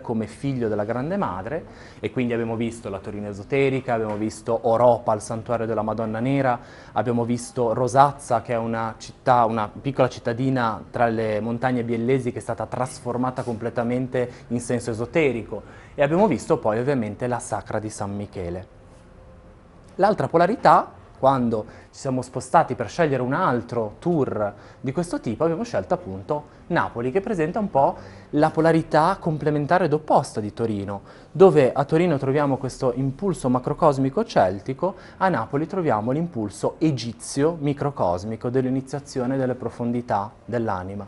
come figlio della Grande Madre e quindi abbiamo visto la Torino Esoterica, abbiamo visto Oropa il Santuario della Madonna Nera, abbiamo visto Rosazza che è una città, una piccola cittadina tra le montagne biellesi che è stata trasformata completamente in senso esoterico e abbiamo visto poi ovviamente la Sacra di San Michele. L'altra polarità quando ci siamo spostati per scegliere un altro tour di questo tipo, abbiamo scelto appunto Napoli, che presenta un po' la polarità complementare ed opposta di Torino, dove a Torino troviamo questo impulso macrocosmico celtico, a Napoli troviamo l'impulso egizio microcosmico dell'iniziazione delle profondità dell'anima.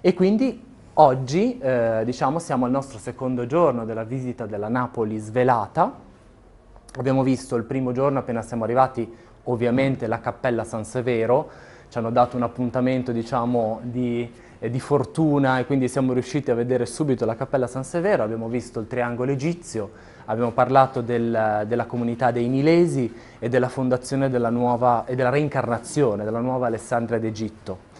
E quindi oggi, eh, diciamo, siamo al nostro secondo giorno della visita della Napoli svelata, Abbiamo visto il primo giorno appena siamo arrivati ovviamente la Cappella San Severo, ci hanno dato un appuntamento diciamo, di, eh, di, fortuna e quindi siamo riusciti a vedere subito la Cappella San Severo, abbiamo visto il triangolo egizio, abbiamo parlato del, della comunità dei Milesi e della fondazione della nuova, e della reincarnazione della nuova Alessandria d'Egitto.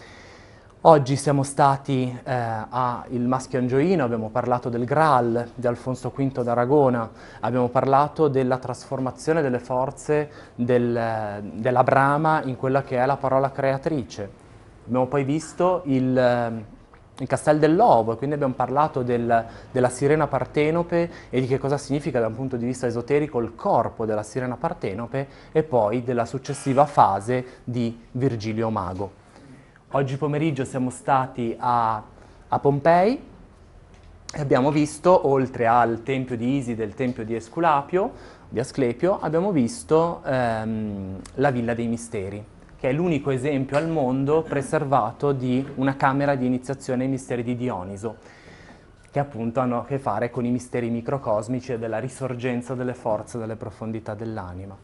Oggi siamo stati eh, a Il Maschio Angioino, abbiamo parlato del Graal di Alfonso V d'Aragona, abbiamo parlato della trasformazione delle forze del, eh, della brama in quella che è la parola creatrice. Abbiamo poi visto il, eh, il Castel dell'Ovo, quindi abbiamo parlato del, della sirena partenope e di che cosa significa da un punto di vista esoterico il corpo della sirena partenope e poi della successiva fase di Virgilio Mago. Oggi pomeriggio siamo stati a, a Pompei e abbiamo visto, oltre al tempio di Iside e il tempio di Esculapio, di Asclepio, abbiamo visto ehm, la Villa dei Misteri, che è l'unico esempio al mondo preservato di una camera di iniziazione ai misteri di Dioniso, che appunto hanno a che fare con i misteri microcosmici e della risorgenza delle forze delle profondità dell'anima.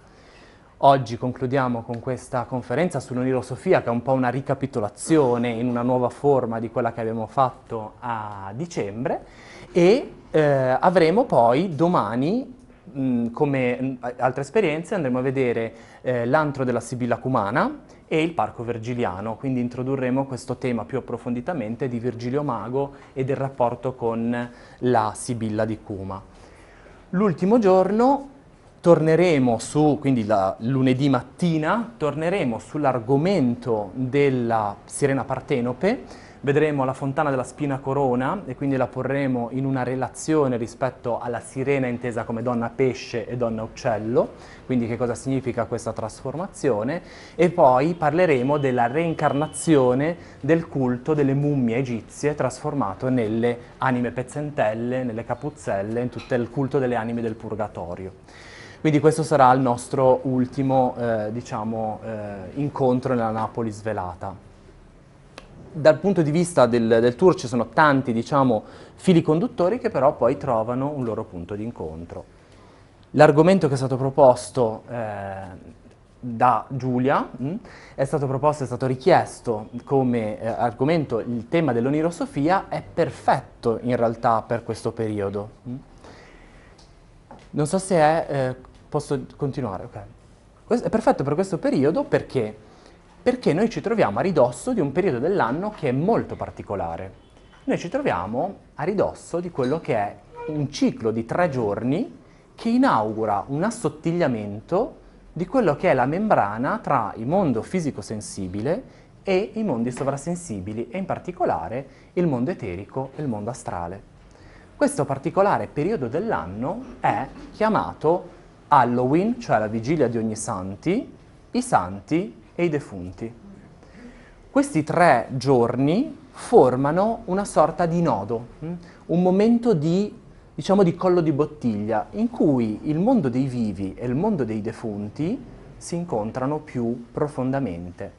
Oggi concludiamo con questa conferenza sull'Unirosofia che è un po' una ricapitolazione in una nuova forma di quella che abbiamo fatto a dicembre e eh, avremo poi domani mh, mm, come mm, altre esperienze andremo a vedere eh, l'antro della Sibilla Cumana e il Parco Vergiliano, quindi introdurremo questo tema più approfonditamente di Virgilio Mago e del rapporto con la Sibilla di Cuma. L'ultimo giorno torneremo su, quindi la, lunedì mattina, torneremo sull'argomento della sirena partenope, vedremo la fontana della spina corona e quindi la porremo in una relazione rispetto alla sirena intesa come donna pesce e donna uccello, quindi che cosa significa questa trasformazione, e poi parleremo della reincarnazione del culto delle mummie egizie trasformato nelle anime pezzentelle, nelle capuzzelle, in tutto il culto delle anime del purgatorio. Quindi questo sarà il nostro ultimo eh, diciamo, eh, incontro nella Napoli svelata. Dal punto di vista del, del tour ci sono tanti diciamo, fili conduttori che però poi trovano un loro punto di incontro. L'argomento che è stato proposto eh, da Giulia, mh, mm, è stato proposto, è stato richiesto come eh, argomento il tema dell'onirosofia, è perfetto in realtà per questo periodo. Mh. Mm. Non so se è eh, Posso continuare? Ok. Questo è perfetto per questo periodo perché? Perché noi ci troviamo a ridosso di un periodo dell'anno che è molto particolare. Noi ci troviamo a ridosso di quello che è un ciclo di tre giorni che inaugura un assottigliamento di quello che è la membrana tra il mondo fisico-sensibile e i mondi sovrasensibili e in particolare il mondo eterico e il mondo astrale. Questo particolare periodo dell'anno è chiamato Halloween, cioè la vigilia di ogni santi, i santi e i defunti. Questi tre giorni formano una sorta di nodo, mm? un momento di, diciamo, di collo di bottiglia, in cui il mondo dei vivi e il mondo dei defunti si incontrano più profondamente.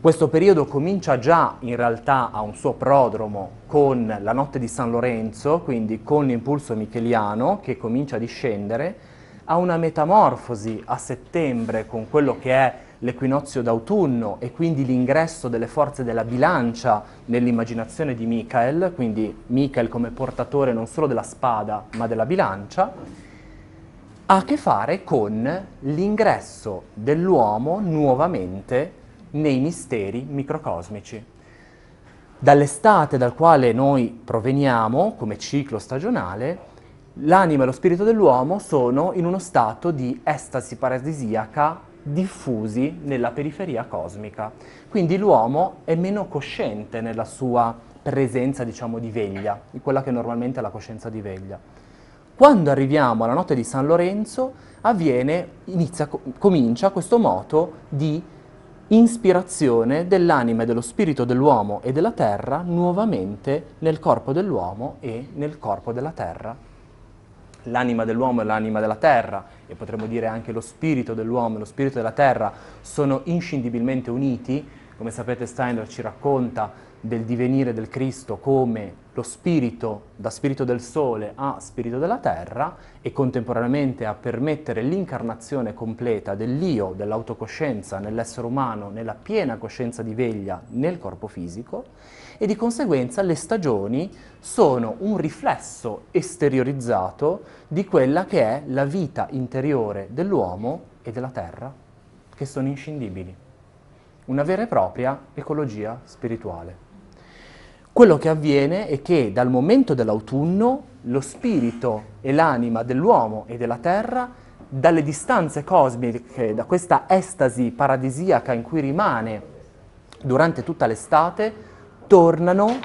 Questo periodo comincia già in realtà a un suo prodromo con la notte di San Lorenzo, quindi con l'impulso micheliano che comincia a discendere, a una metamorfosi a settembre con quello che è l'equinozio d'autunno e quindi l'ingresso delle forze della bilancia nell'immaginazione di Michael, quindi Michael come portatore non solo della spada ma della bilancia, ha a che fare con l'ingresso dell'uomo nuovamente nei misteri microcosmici. Dall'estate dal quale noi proveniamo come ciclo stagionale, l'anima e lo spirito dell'uomo sono in uno stato di estasi paradisiaca diffusi nella periferia cosmica. Quindi l'uomo è meno cosciente nella sua presenza, diciamo, di veglia, di quella che normalmente è la coscienza di veglia. Quando arriviamo alla notte di San Lorenzo, avviene, inizia, comincia questo moto di ispirazione dell'anima e dello spirito dell'uomo e della terra nuovamente nel corpo dell'uomo e nel corpo della terra l'anima dell'uomo e l'anima della terra, e potremmo dire anche lo spirito dell'uomo e lo spirito della terra, sono inscindibilmente uniti. Come sapete Steiner ci racconta del divenire del Cristo come lo spirito da spirito del sole a spirito della terra e contemporaneamente a permettere l'incarnazione completa dell'io, dell'autocoscienza nell'essere umano, nella piena coscienza di veglia nel corpo fisico e di conseguenza le stagioni sono un riflesso esteriorizzato di quella che è la vita interiore dell'uomo e della terra, che sono inscindibili. Una vera e propria ecologia spirituale. Quello che avviene è che dal momento dell'autunno lo spirito e l'anima dell'uomo e della terra dalle distanze cosmiche, da questa estasi paradisiaca in cui rimane durante tutta l'estate, tornano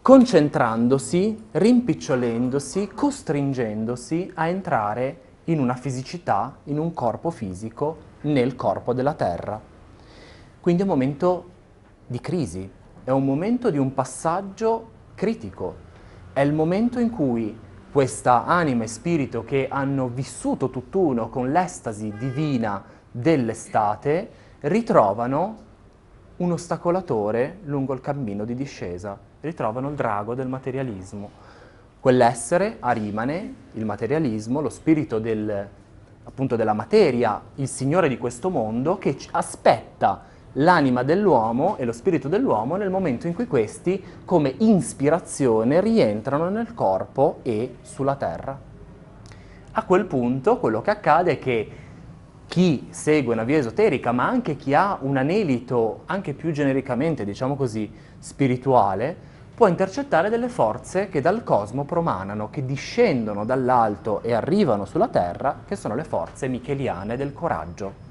concentrandosi, rimpicciolendosi, costringendosi a entrare in una fisicità, in un corpo fisico, nel corpo della Terra. Quindi è un momento di crisi, è un momento di un passaggio critico, è il momento in cui questa anima e spirito che hanno vissuto tutt'uno con l'estasi divina dell'estate ritrovano un ostacolatore lungo il cammino di discesa. Ritrovano il drago del materialismo. Quell'essere a rimane, il materialismo, lo spirito del, appunto della materia, il signore di questo mondo, che aspetta l'anima dell'uomo e lo spirito dell'uomo nel momento in cui questi, come ispirazione, rientrano nel corpo e sulla terra. A quel punto quello che accade è che chi segue una via esoterica, ma anche chi ha un anelito, anche più genericamente, diciamo così, spirituale, può intercettare delle forze che dal cosmo promanano, che discendono dall'alto e arrivano sulla terra, che sono le forze micheliane del coraggio.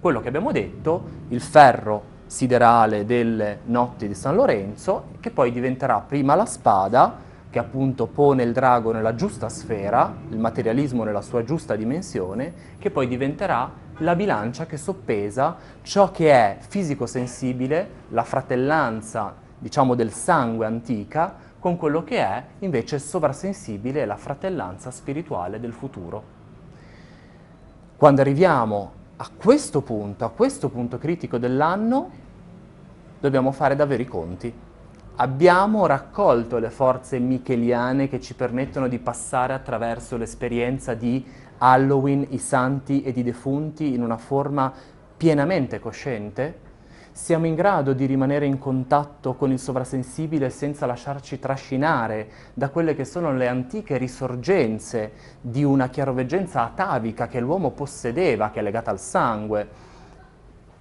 Quello che abbiamo detto, il ferro siderale delle notti di San Lorenzo, che poi diventerà prima la spada, che appunto pone il drago nella giusta sfera, il materialismo nella sua giusta dimensione, che poi diventerà la bilancia che soppesa ciò che è fisico sensibile, la fratellanza diciamo del sangue antica, con quello che è invece sovrasensibile la fratellanza spirituale del futuro. Quando arriviamo a questo punto, a questo punto critico dell'anno, dobbiamo fare davvero i conti abbiamo raccolto le forze micheliane che ci permettono di passare attraverso l'esperienza di Halloween, i santi e i defunti in una forma pienamente cosciente? Siamo in grado di rimanere in contatto con il sovrasensibile senza lasciarci trascinare da quelle che sono le antiche risorgenze di una chiaroveggenza atavica che l'uomo possedeva, che è legata al sangue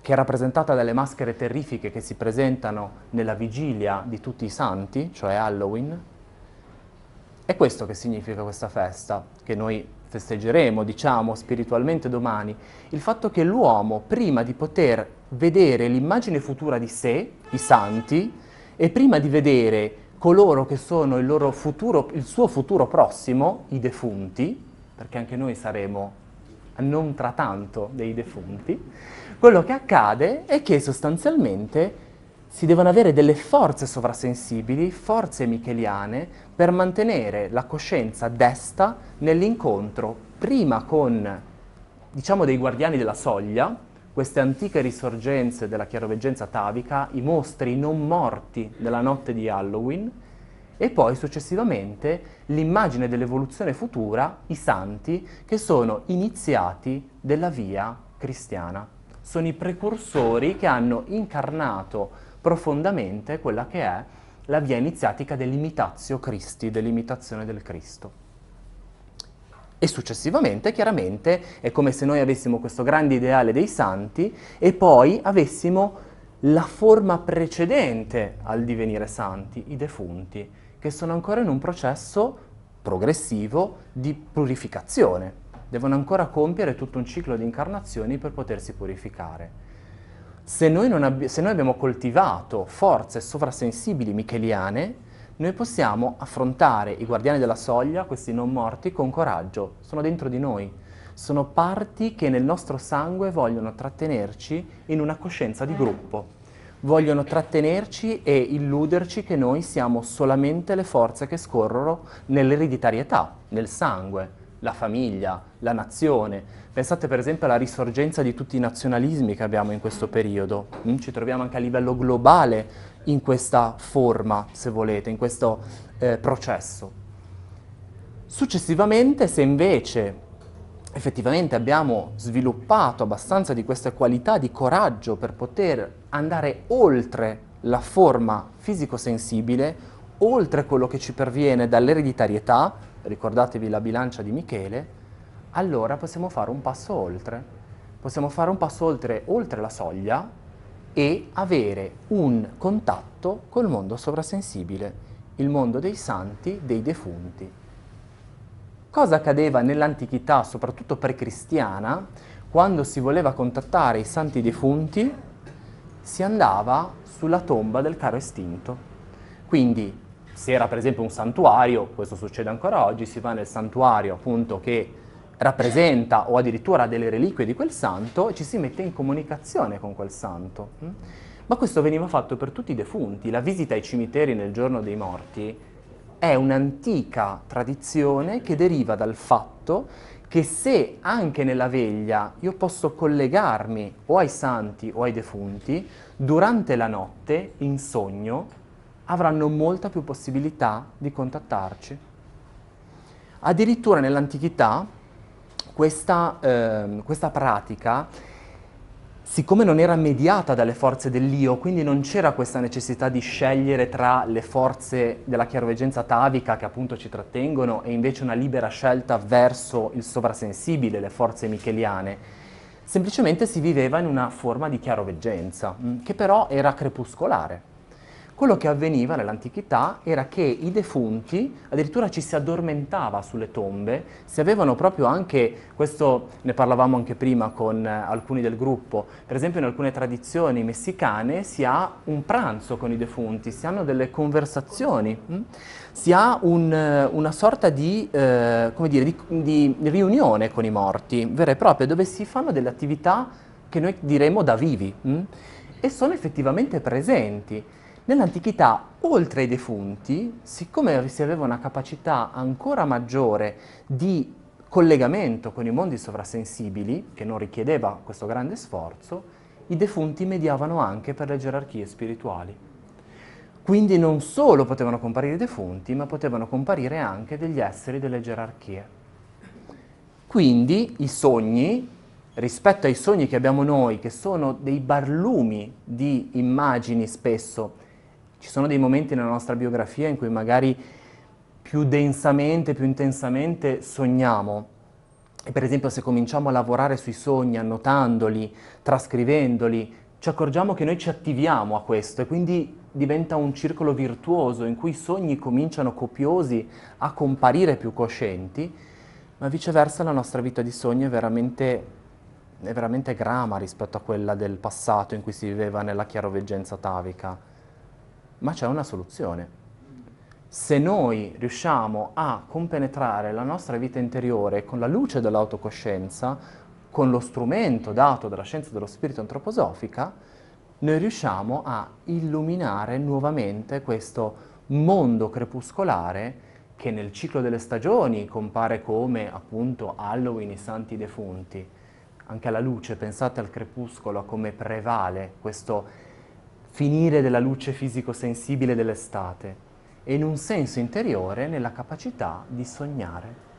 che è rappresentata dalle maschere terrifiche che si presentano nella vigilia di tutti i santi, cioè Halloween. È questo che significa questa festa, che noi festeggeremo, diciamo, spiritualmente domani, il fatto che l'uomo, prima di poter vedere l'immagine futura di sé, i santi, e prima di vedere coloro che sono il, loro futuro, il suo futuro prossimo, i defunti, perché anche noi saremo non tra tanto dei defunti, quello che accade è che sostanzialmente si devono avere delle forze sovrasensibili, forze micheliane, per mantenere la coscienza desta nell'incontro prima con, diciamo, dei guardiani della soglia, queste antiche risorgenze della chiaroveggenza tavica, i mostri non morti della notte di Halloween, e poi successivamente l'immagine dell'evoluzione futura, i santi, che sono iniziati della via cristiana sono i precursori che hanno incarnato profondamente quella che è la via iniziatica dell'imitazio Cristi, dell'imitazione del Cristo. E successivamente, chiaramente, è come se noi avessimo questo grande ideale dei santi e poi avessimo la forma precedente al divenire santi, i defunti, che sono ancora in un processo progressivo di purificazione, devono ancora compiere tutto un ciclo di incarnazioni per potersi purificare. Se noi, abbi- se noi abbiamo coltivato forze sovrasensibili micheliane, noi possiamo affrontare i guardiani della soglia, questi non morti, con coraggio, sono dentro di noi, sono parti che nel nostro sangue vogliono trattenerci in una coscienza di gruppo, vogliono trattenerci e illuderci che noi siamo solamente le forze che scorrono nell'ereditarietà, nel sangue la famiglia, la nazione. Pensate per esempio alla risorgenza di tutti i nazionalismi che abbiamo in questo periodo. Mm? Ci troviamo anche a livello globale in questa forma, se volete, in questo eh, processo. Successivamente, se invece effettivamente abbiamo sviluppato abbastanza di queste qualità di coraggio per poter andare oltre la forma fisico-sensibile, oltre quello che ci perviene dall'ereditarietà, ricordatevi la bilancia di Michele, allora possiamo fare un passo oltre. Possiamo fare un passo oltre, oltre la soglia e avere un contatto col mondo sovrasensibile, il mondo dei santi, dei defunti. Cosa accadeva nell'antichità, soprattutto pre-cristiana, quando si voleva contattare i santi defunti? Si andava sulla tomba del caro estinto. Quindi se era per esempio un santuario, questo succede ancora oggi, si va nel santuario appunto che rappresenta o addirittura ha delle reliquie di quel santo e ci si mette in comunicazione con quel santo. Mm? Ma questo veniva fatto per tutti i defunti, la visita ai cimiteri nel giorno dei morti è un'antica tradizione che deriva dal fatto che se anche nella veglia io posso collegarmi o ai santi o ai defunti, durante la notte, in sogno, avranno molta più possibilità di contattarci. Addirittura nell'antichità questa, eh, questa pratica siccome non era mediata dalle forze dell'io, quindi non c'era questa necessità di scegliere tra le forze della chiaroveggenza tavica che appunto ci trattengono e invece una libera scelta verso il sovrasensibile, le forze micheliane. Semplicemente si viveva in una forma di chiaroveggenza, mm, che però era crepuscolare. Quello che avveniva nell'antichità era che i defunti, addirittura ci si addormentava sulle tombe, si avevano proprio anche, questo ne parlavamo anche prima con eh, alcuni del gruppo, per esempio in alcune tradizioni messicane si ha un pranzo con i defunti, si hanno delle conversazioni, mm? si ha un, eh, una sorta di, eh, dire, di, di riunione con i morti, vera e propria, dove si fanno delle attività che noi diremo da vivi mh? Mm? e sono effettivamente presenti. Nell'antichità, oltre ai defunti, siccome si aveva una capacità ancora maggiore di collegamento con i mondi sovrasensibili, che non richiedeva questo grande sforzo, i defunti mediavano anche per le gerarchie spirituali. Quindi non solo potevano comparire i defunti, ma potevano comparire anche degli esseri delle gerarchie. Quindi i sogni, rispetto ai sogni che abbiamo noi, che sono dei barlumi di immagini spesso ci sono dei momenti nella nostra biografia in cui magari più densamente, più intensamente sogniamo. E per esempio se cominciamo a lavorare sui sogni, annotandoli, trascrivendoli, ci accorgiamo che noi ci attiviamo a questo e quindi diventa un circolo virtuoso in cui i sogni cominciano copiosi a comparire più coscienti, ma viceversa la nostra vita di sogno è veramente, è veramente grama rispetto a quella del passato in cui si viveva nella chiaroveggenza tavica ma c'è una soluzione. Se noi riusciamo a compenetrare la nostra vita interiore con la luce dell'autocoscienza, con lo strumento dato dalla scienza dello spirito antroposofica, noi riusciamo a illuminare nuovamente questo mondo crepuscolare che nel ciclo delle stagioni compare come appunto Halloween, i santi defunti. Anche alla luce, pensate al crepuscolo, a come prevale questo finire della luce fisico-sensibile dell'estate e in un senso interiore nella capacità di sognare.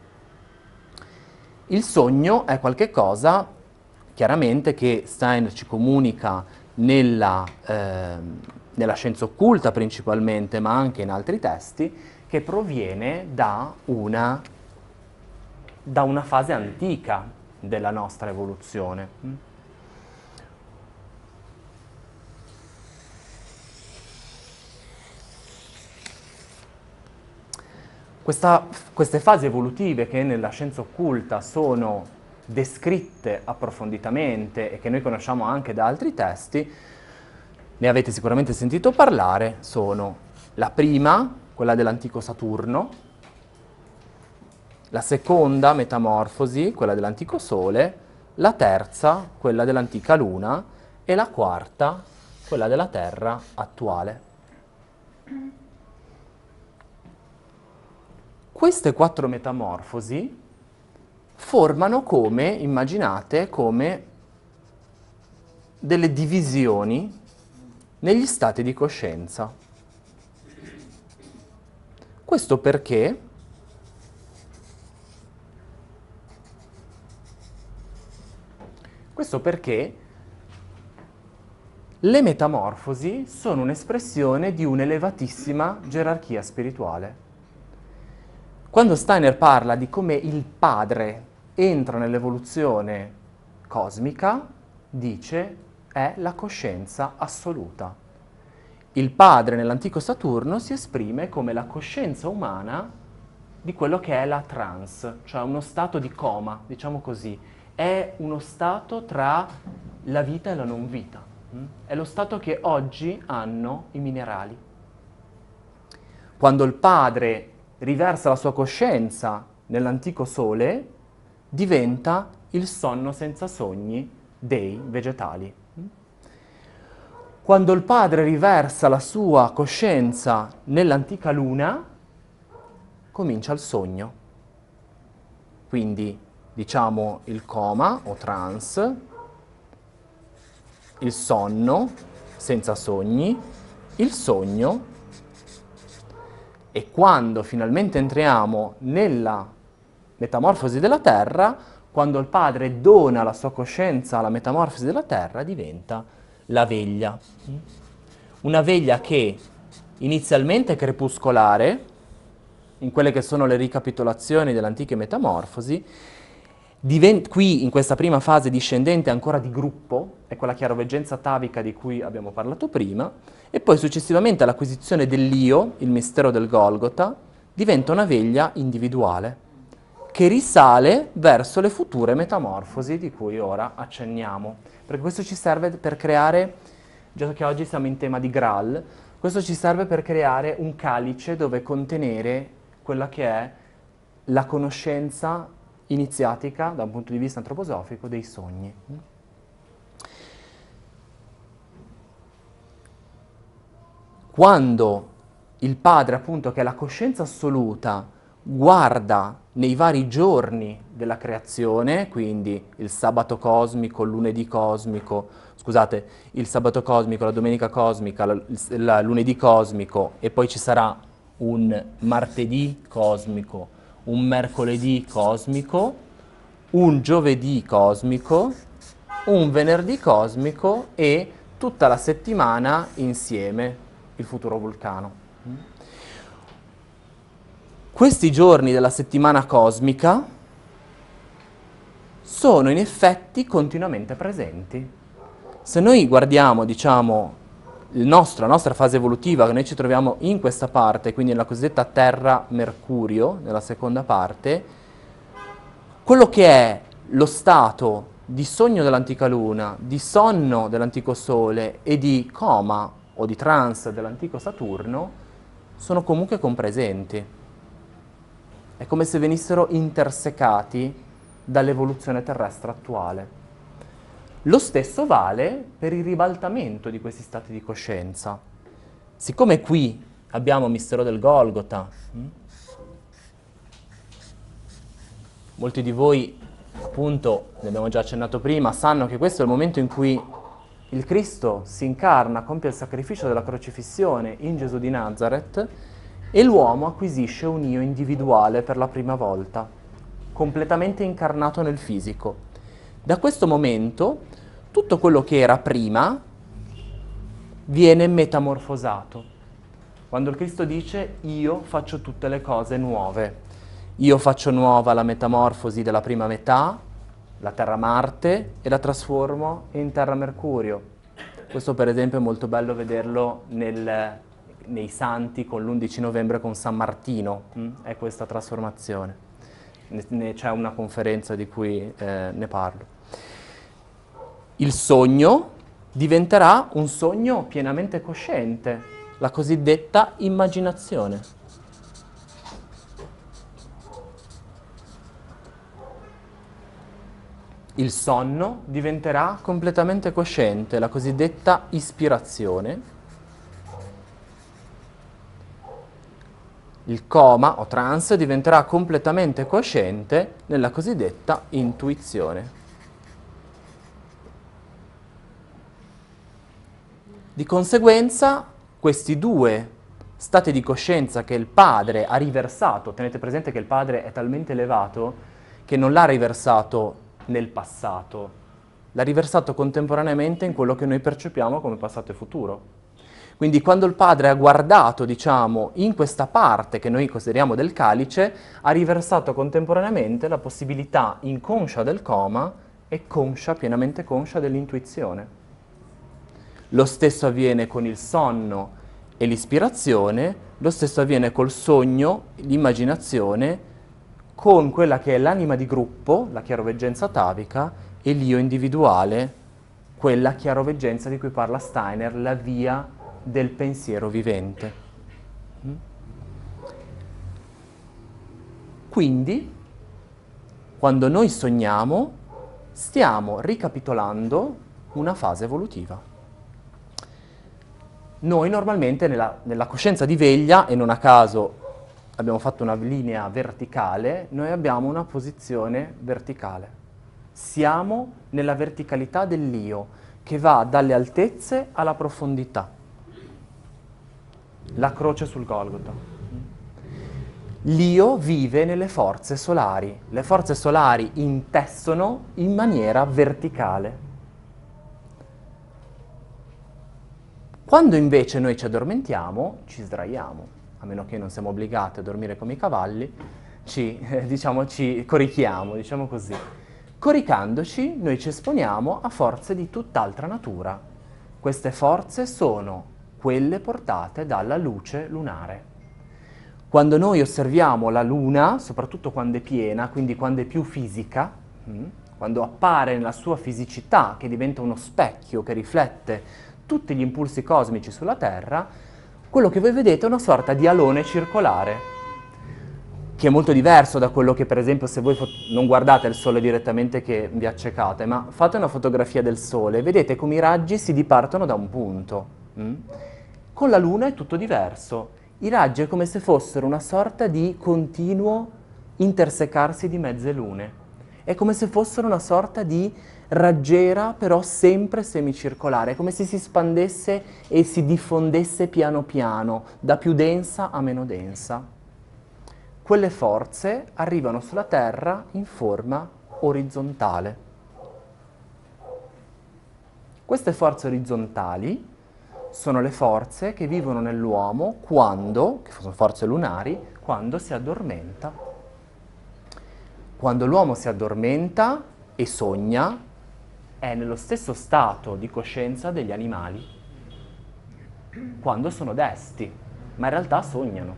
Il sogno è qualcosa, chiaramente, che Steiner ci comunica nella, eh, nella scienza occulta principalmente, ma anche in altri testi, che proviene da una, da una fase antica della nostra evoluzione. Questa, queste fasi evolutive che nella scienza occulta sono descritte approfonditamente e che noi conosciamo anche da altri testi, ne avete sicuramente sentito parlare, sono la prima, quella dell'antico Saturno, la seconda metamorfosi, quella dell'antico Sole, la terza, quella dell'antica Luna e la quarta, quella della Terra attuale. Queste quattro metamorfosi formano come, immaginate, come delle divisioni negli stati di coscienza. Questo perché Questo perché le metamorfosi sono un'espressione di un'elevatissima gerarchia spirituale. Quando Steiner parla di come il padre entra nell'evoluzione cosmica, dice è la coscienza assoluta. Il padre nell'antico Saturno si esprime come la coscienza umana di quello che è la trance, cioè uno stato di coma, diciamo così. È uno stato tra la vita e la non vita. Mm? È lo stato che oggi hanno i minerali. Quando il padre riversa la sua coscienza nell'antico sole, diventa il sonno senza sogni dei vegetali. Quando il padre riversa la sua coscienza nell'antica luna, comincia il sogno. Quindi diciamo il coma o trance, il sonno senza sogni, il sogno e quando finalmente entriamo nella metamorfosi della terra, quando il padre dona la sua coscienza alla metamorfosi della terra, diventa la veglia. Una veglia che inizialmente è crepuscolare, in quelle che sono le ricapitolazioni delle antiche metamorfosi, Divent- qui in questa prima fase discendente ancora di gruppo, è quella chiaroveggenza atavica di cui abbiamo parlato prima, e poi successivamente all'acquisizione dell'io, il mistero del Golgota, diventa una veglia individuale, che risale verso le future metamorfosi di cui ora accenniamo, perché questo ci serve per creare, già che oggi siamo in tema di Graal, questo ci serve per creare un calice dove contenere quella che è la conoscenza iniziatica, da un punto di vista antroposofico, dei sogni. Quando il padre, appunto, che è la coscienza assoluta, guarda nei vari giorni della creazione, quindi il sabato cosmico, il lunedì cosmico, scusate, il sabato cosmico, la domenica cosmica, il lunedì cosmico e poi ci sarà un martedì cosmico, un mercoledì cosmico, un giovedì cosmico, un venerdì cosmico e tutta la settimana insieme il futuro vulcano. Questi giorni della settimana cosmica sono in effetti continuamente presenti. Se noi guardiamo, diciamo, nostro, la nostra fase evolutiva, che noi ci troviamo in questa parte, quindi nella cosiddetta Terra-Mercurio, nella seconda parte, quello che è lo stato di sogno dell'antica Luna, di sonno dell'antico Sole e di coma o di trance dell'antico Saturno sono comunque compresenti. È come se venissero intersecati dall'evoluzione terrestre attuale. Lo stesso vale per il ribaltamento di questi stati di coscienza. Siccome qui abbiamo il mistero del Golgota, mh? Hm? molti di voi, appunto, ne abbiamo già accennato prima, sanno che questo è il momento in cui il Cristo si incarna, compie il sacrificio della crocifissione in Gesù di Nazareth e l'uomo acquisisce un io individuale per la prima volta, completamente incarnato nel fisico. Da questo momento tutto quello che era prima viene metamorfosato. Quando il Cristo dice io faccio tutte le cose nuove, io faccio nuova la metamorfosi della prima metà, la terra Marte, e la trasformo in terra Mercurio. Questo per esempio è molto bello vederlo nel, nei santi con l'11 novembre con San Martino, mh? Mm? è questa trasformazione. Ne, ne, c'è una conferenza di cui eh, ne parlo il sogno diventerà un sogno pienamente cosciente, la cosiddetta immaginazione. Il sonno diventerà completamente cosciente, la cosiddetta ispirazione. Il coma o trance diventerà completamente cosciente nella cosiddetta intuizione. Di conseguenza, questi due stati di coscienza che il padre ha riversato, tenete presente che il padre è talmente elevato che non l'ha riversato nel passato, l'ha riversato contemporaneamente in quello che noi percepiamo come passato e futuro. Quindi quando il padre ha guardato, diciamo, in questa parte che noi consideriamo del calice, ha riversato contemporaneamente la possibilità inconscia del coma e conscia, pienamente conscia dell'intuizione. Lo stesso avviene con il sonno e l'ispirazione, lo stesso avviene col sogno, l'immaginazione, con quella che è l'anima di gruppo, la chiaroveggenza atavica, e l'io individuale, quella chiaroveggenza di cui parla Steiner, la via del pensiero vivente. Mm? Quindi, quando noi sogniamo, stiamo ricapitolando una fase evolutiva noi normalmente nella, nella coscienza di veglia, e non a caso abbiamo fatto una linea verticale, noi abbiamo una posizione verticale. Siamo nella verticalità dell'io, che va dalle altezze alla profondità. La croce sul Golgotha. L'io vive nelle forze solari. Le forze solari intessono in maniera verticale. Quando invece noi ci addormentiamo, ci sdraiamo, a meno che non siamo obbligati a dormire come i cavalli, ci, eh, diciamo, ci corichiamo, diciamo così. Coricandoci, noi ci esponiamo a forze di tutt'altra natura. Queste forze sono quelle portate dalla luce lunare. Quando noi osserviamo la luna, soprattutto quando è piena, quindi quando è più fisica, mm, quando appare nella sua fisicità, che diventa uno specchio che riflette tutti gli impulsi cosmici sulla Terra, quello che voi vedete è una sorta di alone circolare, che è molto diverso da quello che per esempio se voi non guardate il Sole direttamente che vi accecate, ma fate una fotografia del Sole, e vedete come i raggi si dipartono da un punto. Mm? Con la Luna è tutto diverso. I raggi è come se fossero una sorta di continuo intersecarsi di mezze lune. È come se fossero una sorta di raggiera però sempre semicircolare, come se si spandesse e si diffondesse piano piano, da più densa a meno densa. Quelle forze arrivano sulla Terra in forma orizzontale. Queste forze orizzontali sono le forze che vivono nell'uomo quando, che sono forze lunari, quando si addormenta. Quando l'uomo si addormenta e sogna, è nello stesso stato di coscienza degli animali quando sono desti, ma in realtà sognano.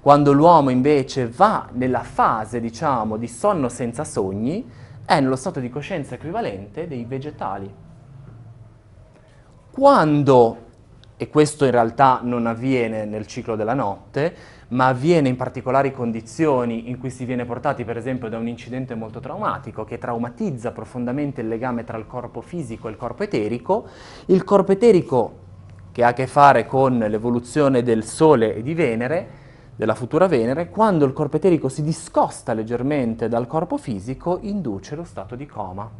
Quando l'uomo invece va nella fase, diciamo, di sonno senza sogni, è nello stato di coscienza equivalente dei vegetali. Quando, e questo in realtà non avviene nel ciclo della notte, ma avviene in particolari condizioni in cui si viene portati per esempio da un incidente molto traumatico che traumatizza profondamente il legame tra il corpo fisico e il corpo eterico, il corpo eterico che ha a che fare con l'evoluzione del Sole e di Venere, della futura Venere, quando il corpo eterico si discosta leggermente dal corpo fisico, induce lo stato di coma,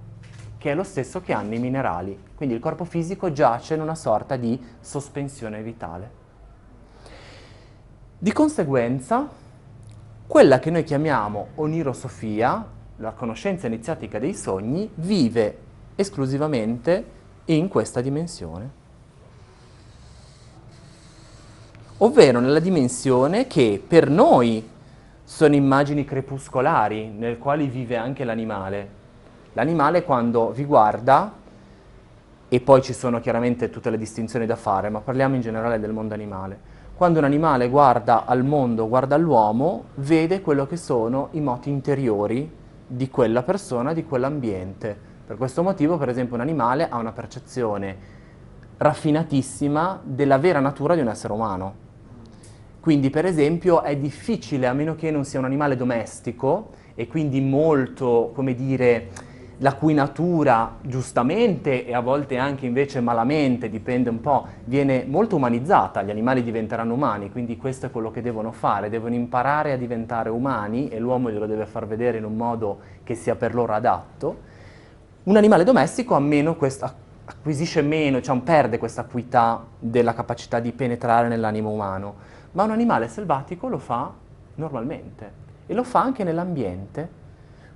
che è lo stesso che hanno i minerali. Quindi il corpo fisico giace in una sorta di sospensione vitale. Di conseguenza, quella che noi chiamiamo onirosofia, la conoscenza iniziatica dei sogni, vive esclusivamente in questa dimensione. Ovvero nella dimensione che per noi sono immagini crepuscolari, nel quali vive anche l'animale. L'animale quando vi guarda, e poi ci sono chiaramente tutte le distinzioni da fare, ma parliamo in generale del mondo animale, quando un animale guarda al mondo, guarda all'uomo, vede quello che sono i moti interiori di quella persona, di quell'ambiente. Per questo motivo, per esempio, un animale ha una percezione raffinatissima della vera natura di un essere umano. Quindi, per esempio, è difficile, a meno che non sia un animale domestico e quindi molto, come dire, la cui natura giustamente e a volte anche invece malamente, dipende un po', viene molto umanizzata, gli animali diventeranno umani, quindi questo è quello che devono fare, devono imparare a diventare umani e l'uomo glielo deve far vedere in un modo che sia per loro adatto. Un animale domestico meno questa, acquisisce meno, cioè perde questa acuità della capacità di penetrare nell'animo umano, ma un animale selvatico lo fa normalmente e lo fa anche nell'ambiente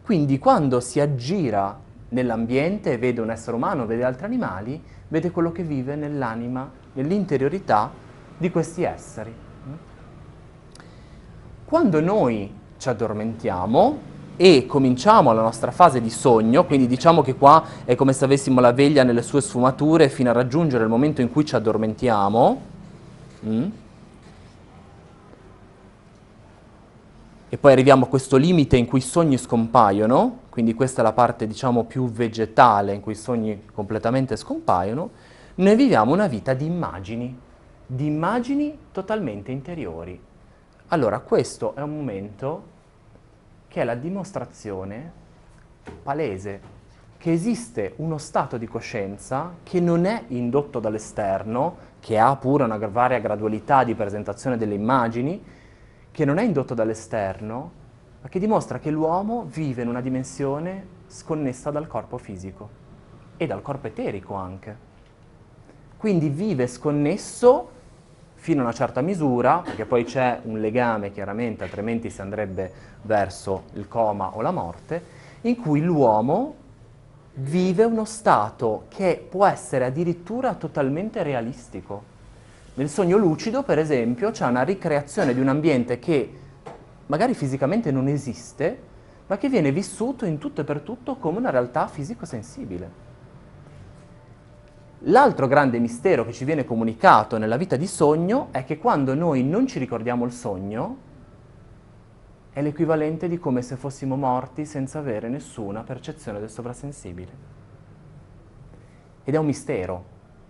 quindi quando si aggira nell'ambiente, vede un essere umano, vede altri animali, vede quello che vive nell'anima, nell'interiorità di questi esseri. Quando noi ci addormentiamo e cominciamo la nostra fase di sogno, quindi diciamo che qua è come se avessimo la veglia nelle sue sfumature fino a raggiungere il momento in cui ci addormentiamo, mm? e poi arriviamo a questo limite in cui i sogni scompaiono, quindi questa è la parte diciamo più vegetale in cui i sogni completamente scompaiono, noi viviamo una vita di immagini, di immagini totalmente interiori. Allora questo è un momento che è la dimostrazione palese che esiste uno stato di coscienza che non è indotto dall'esterno, che ha pure una varia gradualità di presentazione delle immagini, che non è indotto dall'esterno, ma che dimostra che l'uomo vive in una dimensione sconnessa dal corpo fisico e dal corpo eterico anche. Quindi vive sconnesso fino a una certa misura, perché poi c'è un legame chiaramente, altrimenti si andrebbe verso il coma o la morte, in cui l'uomo vive uno stato che può essere addirittura totalmente realistico nel sogno lucido, per esempio, c'è una ricreazione di un ambiente che magari fisicamente non esiste, ma che viene vissuto in tutto e per tutto come una realtà fisico-sensibile. L'altro grande mistero che ci viene comunicato nella vita di sogno è che quando noi non ci ricordiamo il sogno, è l'equivalente di come se fossimo morti senza avere nessuna percezione del sovrasensibile. Ed è un mistero,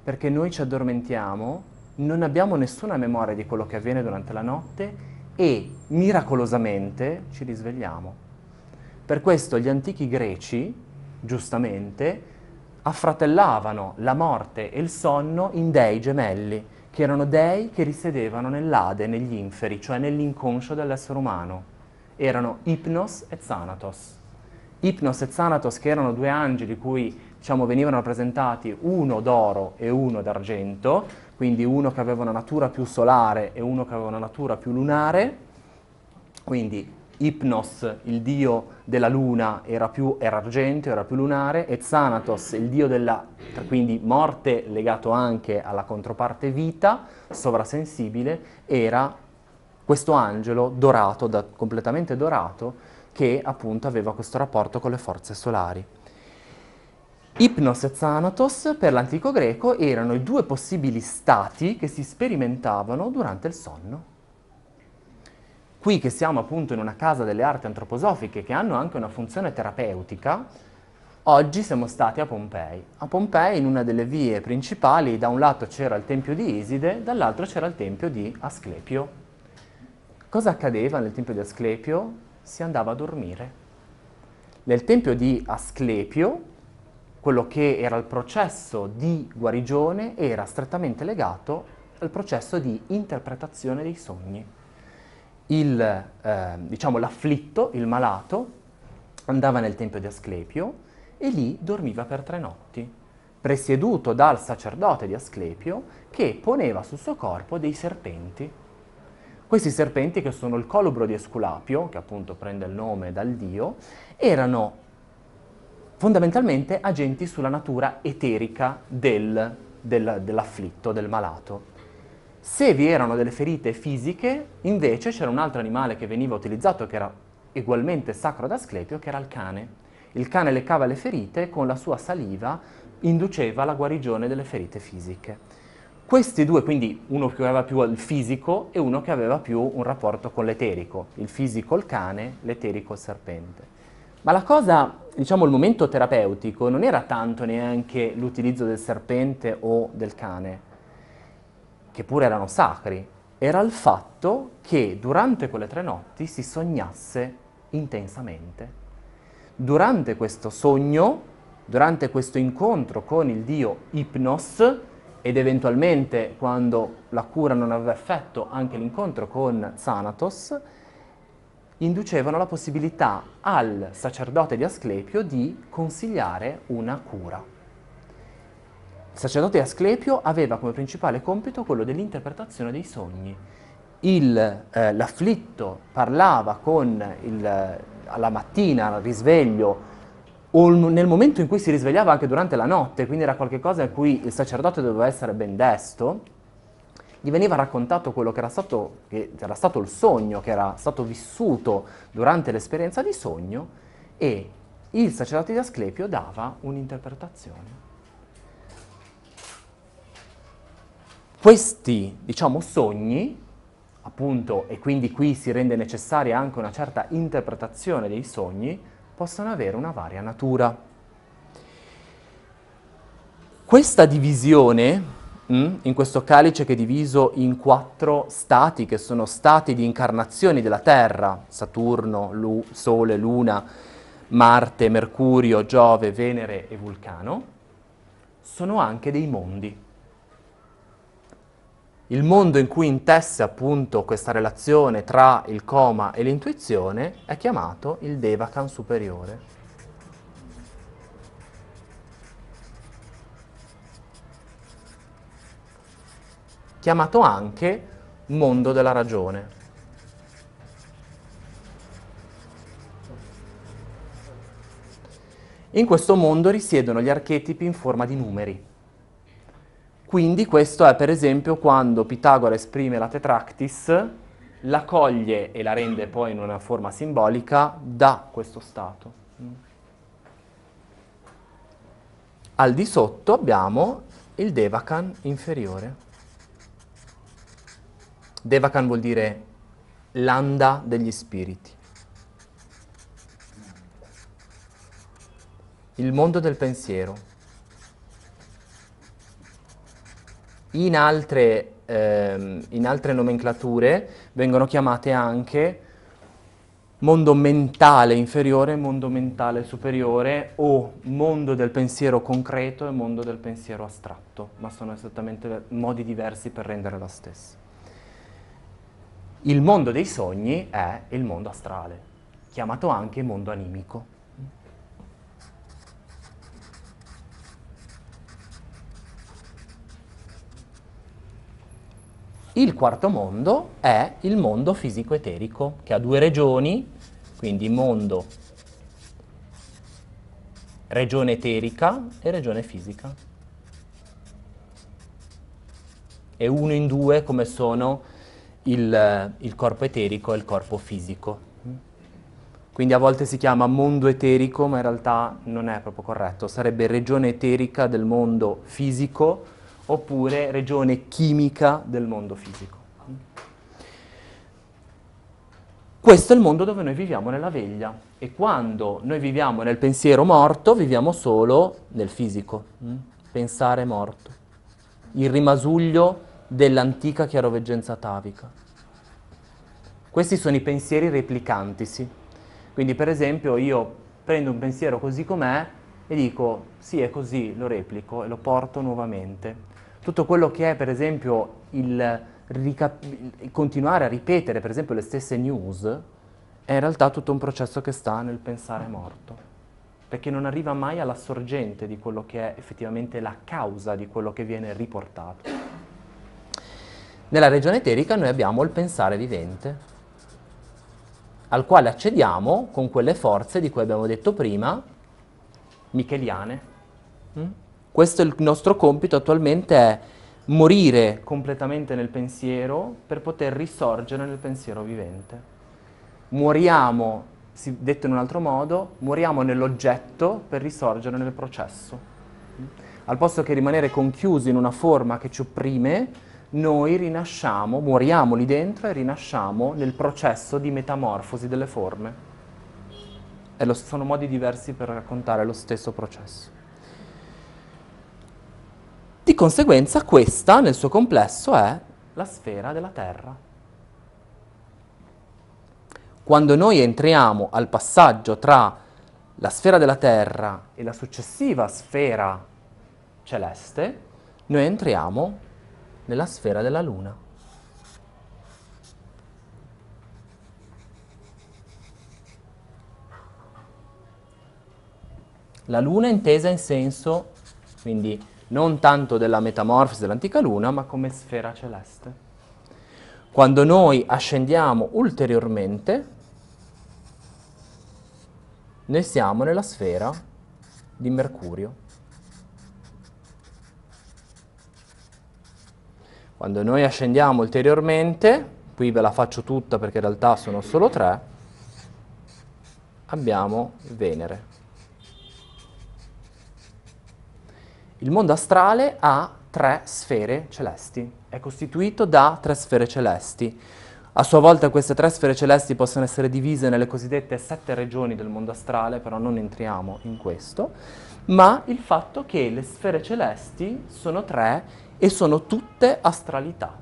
perché noi ci addormentiamo non abbiamo nessuna memoria di quello che avviene durante la notte e miracolosamente ci risvegliamo. Per questo gli antichi greci, giustamente, affratellavano la morte e il sonno in dei gemelli, che erano dei che risiedevano nell'Ade, negli inferi, cioè nell'inconscio dell'essere umano. Erano Ipnos e Thanatos. Ipnos e Thanatos, che erano due angeli cui diciamo, venivano rappresentati uno d'oro e uno d'argento, quindi uno che aveva una natura più solare e uno che aveva una natura più lunare, quindi Ipnos, il dio della luna, era, più, era argento, era più lunare, e Zanatos, il dio della quindi morte legato anche alla controparte vita, sovrasensibile, era questo angelo dorato, da, completamente dorato, che appunto aveva questo rapporto con le forze solari. Ipnos e Thanatos per l'antico greco erano i due possibili stati che si sperimentavano durante il sonno. Qui che siamo appunto in una casa delle arti antroposofiche che hanno anche una funzione terapeutica, oggi siamo stati a Pompei. A Pompei in una delle vie principali da un lato c'era il tempio di Iside, dall'altro c'era il tempio di Asclepio. Cosa accadeva nel tempio di Asclepio? Si andava a dormire. Nel tempio di Asclepio quello che era il processo di guarigione era strettamente legato al processo di interpretazione dei sogni. Il, eh, diciamo, l'afflitto, il malato, andava nel tempio di Asclepio e lì dormiva per tre notti, presieduto dal sacerdote di Asclepio che poneva sul suo corpo dei serpenti. Questi serpenti, che sono il colubro di Esculapio, che appunto prende il nome dal dio, erano fondamentalmente agenti sulla natura eterica del, del, dell'afflitto, del malato. Se vi erano delle ferite fisiche, invece c'era un altro animale che veniva utilizzato che era ugualmente sacro ad Asclepio, che era il cane. Il cane leccava le ferite e con la sua saliva induceva la guarigione delle ferite fisiche. Questi due, quindi uno che aveva più il fisico e uno che aveva più un rapporto con l'eterico, il fisico il cane, l'eterico il serpente. Ma la cosa, diciamo, il momento terapeutico non era tanto neanche l'utilizzo del serpente o del cane, che pure erano sacri, era il fatto che durante quelle tre notti si sognasse intensamente. Durante questo sogno, durante questo incontro con il dio Ipnos, ed eventualmente quando la cura non aveva effetto anche l'incontro con Thanatos, inducevano la possibilità al sacerdote di Asclepio di consigliare una cura. Il sacerdote di Asclepio aveva come principale compito quello dell'interpretazione dei sogni. Il, eh, l'afflitto parlava con il, alla mattina, al risveglio, o nel momento in cui si risvegliava anche durante la notte, quindi era qualcosa a cui il sacerdote doveva essere ben desto, gli veniva raccontato quello che era, stato, che era stato il sogno, che era stato vissuto durante l'esperienza di sogno e il sacerdote di Asclepio dava un'interpretazione. Questi, diciamo, sogni, appunto, e quindi qui si rende necessaria anche una certa interpretazione dei sogni, possono avere una varia natura. Questa divisione Mm? in questo calice che è diviso in quattro stati, che sono stati di incarnazioni della Terra, Saturno, Lu, Sole, Luna, Marte, Mercurio, Giove, Venere e Vulcano, sono anche dei mondi. Il mondo in cui intesse appunto questa relazione tra il coma e l'intuizione è chiamato il Devakan superiore. chiamato anche mondo della ragione. In questo mondo risiedono gli archetipi in forma di numeri. Quindi questo è per esempio quando Pitagora esprime la tetractis, la coglie e la rende poi in una forma simbolica da questo stato. Al di sotto abbiamo il devakan inferiore. Devakan vuol dire landa degli spiriti. Il mondo del pensiero. In altre, ehm, in altre nomenclature vengono chiamate anche mondo mentale inferiore, mondo mentale superiore o mondo del pensiero concreto e mondo del pensiero astratto, ma sono esattamente modi diversi per rendere la stessa il mondo dei sogni è il mondo astrale, chiamato anche mondo animico. Il quarto mondo è il mondo fisico-eterico, che ha due regioni, quindi mondo, regione eterica e regione fisica. E uno in due come sono il, eh, il corpo eterico e il corpo fisico. Quindi a volte si chiama mondo eterico, ma in realtà non è proprio corretto. Sarebbe regione eterica del mondo fisico oppure regione chimica del mondo fisico. Questo è il mondo dove noi viviamo nella veglia e quando noi viviamo nel pensiero morto, viviamo solo nel fisico. Mm? Pensare morto. Il rimasuglio dell'antica chiaroveggenza atavica. Questi sono i pensieri replicantisi. Quindi per esempio io prendo un pensiero così com'è e dico sì è così, lo replico e lo porto nuovamente. Tutto quello che è per esempio il, ricap- il continuare a ripetere per esempio le stesse news è in realtà tutto un processo che sta nel pensare morto perché non arriva mai alla sorgente di quello che è effettivamente la causa di quello che viene riportato. Nella regione eterica noi abbiamo il pensare vivente, al quale accediamo con quelle forze di cui abbiamo detto prima, micheliane. Mm? Questo è il nostro compito attualmente è morire completamente nel pensiero per poter risorgere nel pensiero vivente. Moriamo, detto in un altro modo, moriamo nell'oggetto per risorgere nel processo. Mm? Al posto che rimanere conchiusi in una forma che ci opprime, noi rinasciamo, muoriamo lì dentro e rinasciamo nel processo di metamorfosi delle forme. Lo, sono modi diversi per raccontare lo stesso processo. Di conseguenza questa nel suo complesso è la sfera della Terra. Quando noi entriamo al passaggio tra la sfera della Terra e la successiva sfera celeste, noi entriamo nella sfera della Luna. La Luna intesa in senso, quindi non tanto della metamorfosi dell'antica Luna, ma come sfera celeste. Quando noi ascendiamo ulteriormente, noi siamo nella sfera di Mercurio. Quando noi ascendiamo ulteriormente, qui ve la faccio tutta perché in realtà sono solo tre, abbiamo Venere. Il mondo astrale ha tre sfere celesti, è costituito da tre sfere celesti. A sua volta queste tre sfere celesti possono essere divise nelle cosiddette sette regioni del mondo astrale, però non entriamo in questo, ma il fatto che le sfere celesti sono tre e sono tutte astralità.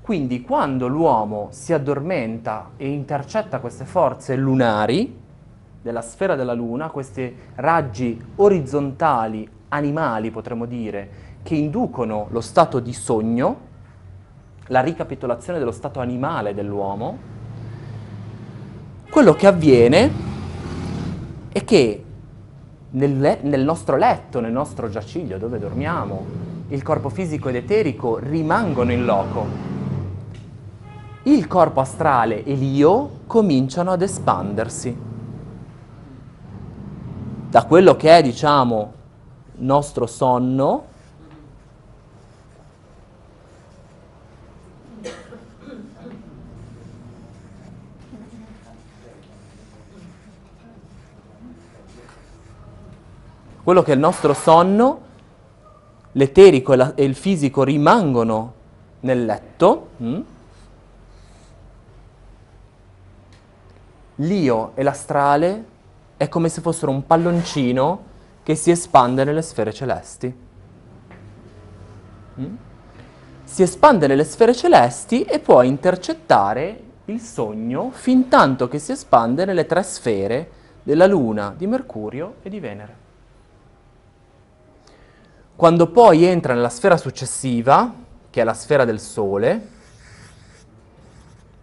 Quindi quando l'uomo si addormenta e intercetta queste forze lunari della sfera della Luna, questi raggi orizzontali, animali potremmo dire, che inducono lo stato di sogno, la ricapitolazione dello stato animale dell'uomo, quello che avviene è che nel, nel nostro letto, nel nostro giaciglio dove dormiamo. Il corpo fisico ed eterico rimangono in loco. Il corpo astrale e l'io cominciano ad espandersi. Da quello che è, diciamo, nostro sonno, quello che è il nostro sonno, l'eterico e, la, e il fisico rimangono nel letto, mh? Mm? l'io e l'astrale è come se fossero un palloncino che si espande nelle sfere celesti. Mm? Si espande nelle sfere celesti e può intercettare il sogno fin tanto che si espande nelle tre sfere della Luna, di Mercurio e di Venere. Quando poi entra nella sfera successiva, che è la sfera del Sole,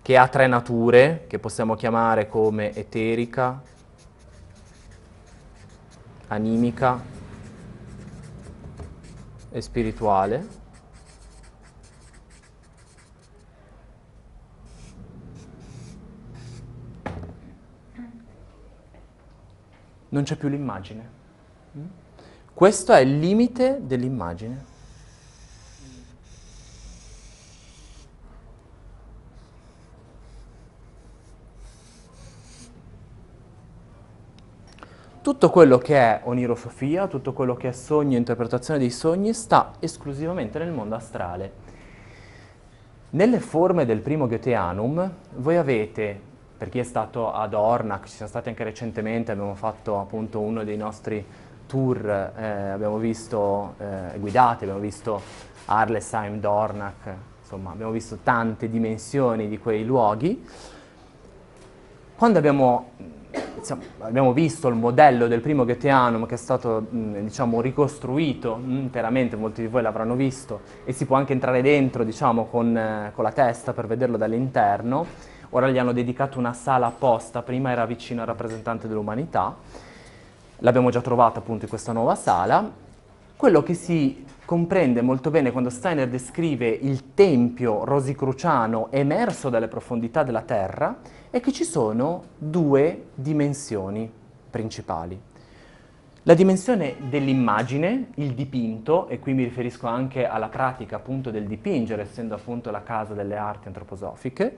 che ha tre nature, che possiamo chiamare come eterica, animica e spirituale. Non c'è più l'immagine. Mm? Questo è il limite dell'immagine. Tutto quello che è onirosofia, tutto quello che è sogno, interpretazione dei sogni, sta esclusivamente nel mondo astrale. Nelle forme del primo Goetheanum voi avete, per chi è stato ad Ornach, ci siamo stati anche recentemente, abbiamo fatto appunto uno dei nostri tour eh, abbiamo visto eh, guidate, abbiamo visto Arlesheim, Dornach, insomma abbiamo visto tante dimensioni di quei luoghi. Quando abbiamo, insomma, abbiamo visto il modello del primo Gheteanum che è stato mh, diciamo, ricostruito interamente, molti di voi l'avranno visto, e si può anche entrare dentro diciamo, con, eh, con la testa per vederlo dall'interno, ora gli hanno dedicato una sala apposta, prima era vicino al rappresentante dell'umanità, l'abbiamo già trovata appunto in questa nuova sala. Quello che si comprende molto bene quando Steiner descrive il tempio rosicruciano emerso dalle profondità della terra è che ci sono due dimensioni principali. La dimensione dell'immagine, il dipinto, e qui mi riferisco anche alla pratica appunto del dipingere, essendo appunto la casa delle arti antroposofiche,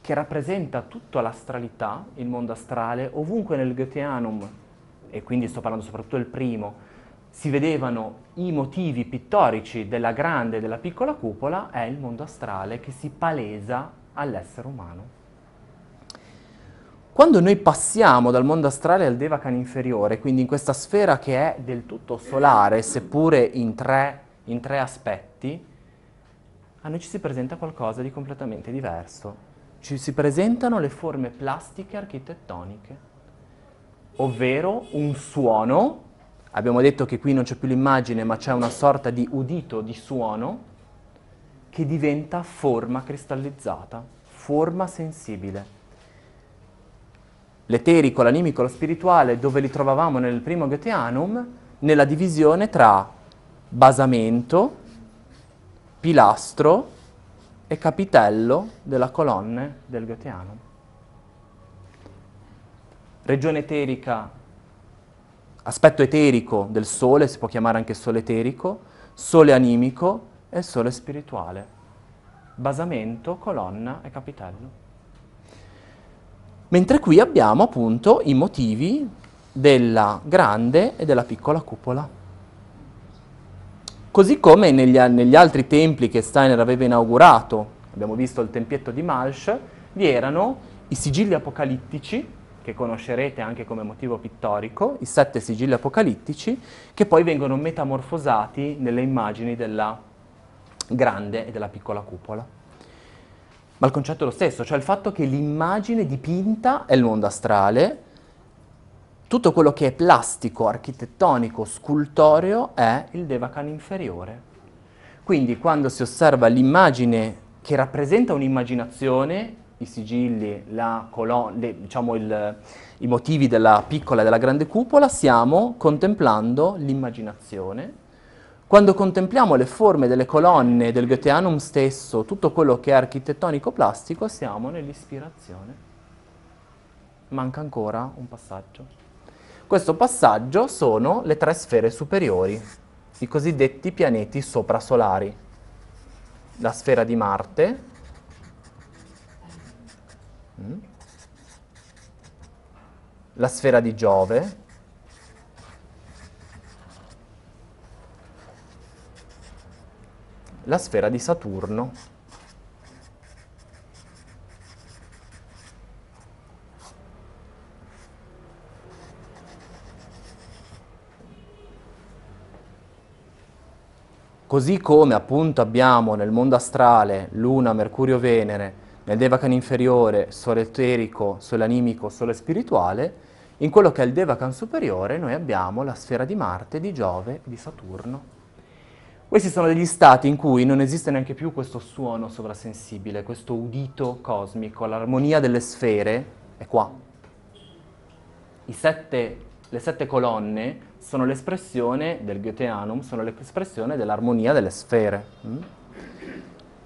che rappresenta tutta l'astralità, il mondo astrale, ovunque nel Goetheanum e quindi sto parlando soprattutto del primo, si vedevano i motivi pittorici della grande e della piccola cupola, è il mondo astrale che si palesa all'essere umano. Quando noi passiamo dal mondo astrale al Devakan inferiore, quindi in questa sfera che è del tutto solare, seppure in tre, in tre aspetti, a noi ci si presenta qualcosa di completamente diverso. Ci si presentano le forme plastiche architettoniche ovvero un suono, abbiamo detto che qui non c'è più l'immagine ma c'è una sorta di udito di suono, che diventa forma cristallizzata, forma sensibile. L'eterico, l'animico, lo spirituale, dove li trovavamo nel primo Goetheanum, nella divisione tra basamento, pilastro e capitello della colonne del Goetheanum regione eterica, aspetto eterico del sole, si può chiamare anche sole eterico, sole animico e sole spirituale, basamento, colonna e capitello. Mentre qui abbiamo appunto i motivi della grande e della piccola cupola. Così come negli, negli, altri templi che Steiner aveva inaugurato, abbiamo visto il tempietto di Malsch, vi erano i sigilli apocalittici che conoscerete anche come motivo pittorico, i sette sigilli apocalittici, che poi vengono metamorfosati nelle immagini della grande e della piccola cupola. Ma il concetto è lo stesso, cioè il fatto che l'immagine dipinta è il mondo astrale, tutto quello che è plastico, architettonico, scultoreo è il Devakan inferiore. Quindi quando si osserva l'immagine che rappresenta un'immaginazione i sigilli, colonna, le, diciamo il, i motivi della piccola e della grande cupola, stiamo contemplando l'immaginazione. Quando contempliamo le forme delle colonne del Goetheanum stesso, tutto quello che è architettonico plastico, siamo nell'ispirazione. Manca ancora un passaggio. Questo passaggio sono le tre sfere superiori, i cosiddetti pianeti soprasolari. La sfera di Marte, Mm. la sfera di Giove, la sfera di Saturno. Così come appunto abbiamo nel mondo astrale Luna, Mercurio, Venere, nel Devakan inferiore, sole eterico, sole animico, sole spirituale, in quello che è il Devakan superiore noi abbiamo la sfera di Marte, di Giove, di Saturno. Questi sono degli stati in cui non esiste neanche più questo suono sovrasensibile, questo udito cosmico, l'armonia delle sfere è qua. Sette, le sette colonne sono l'espressione del Goetheanum, sono l'espressione dell'armonia delle sfere. Mm?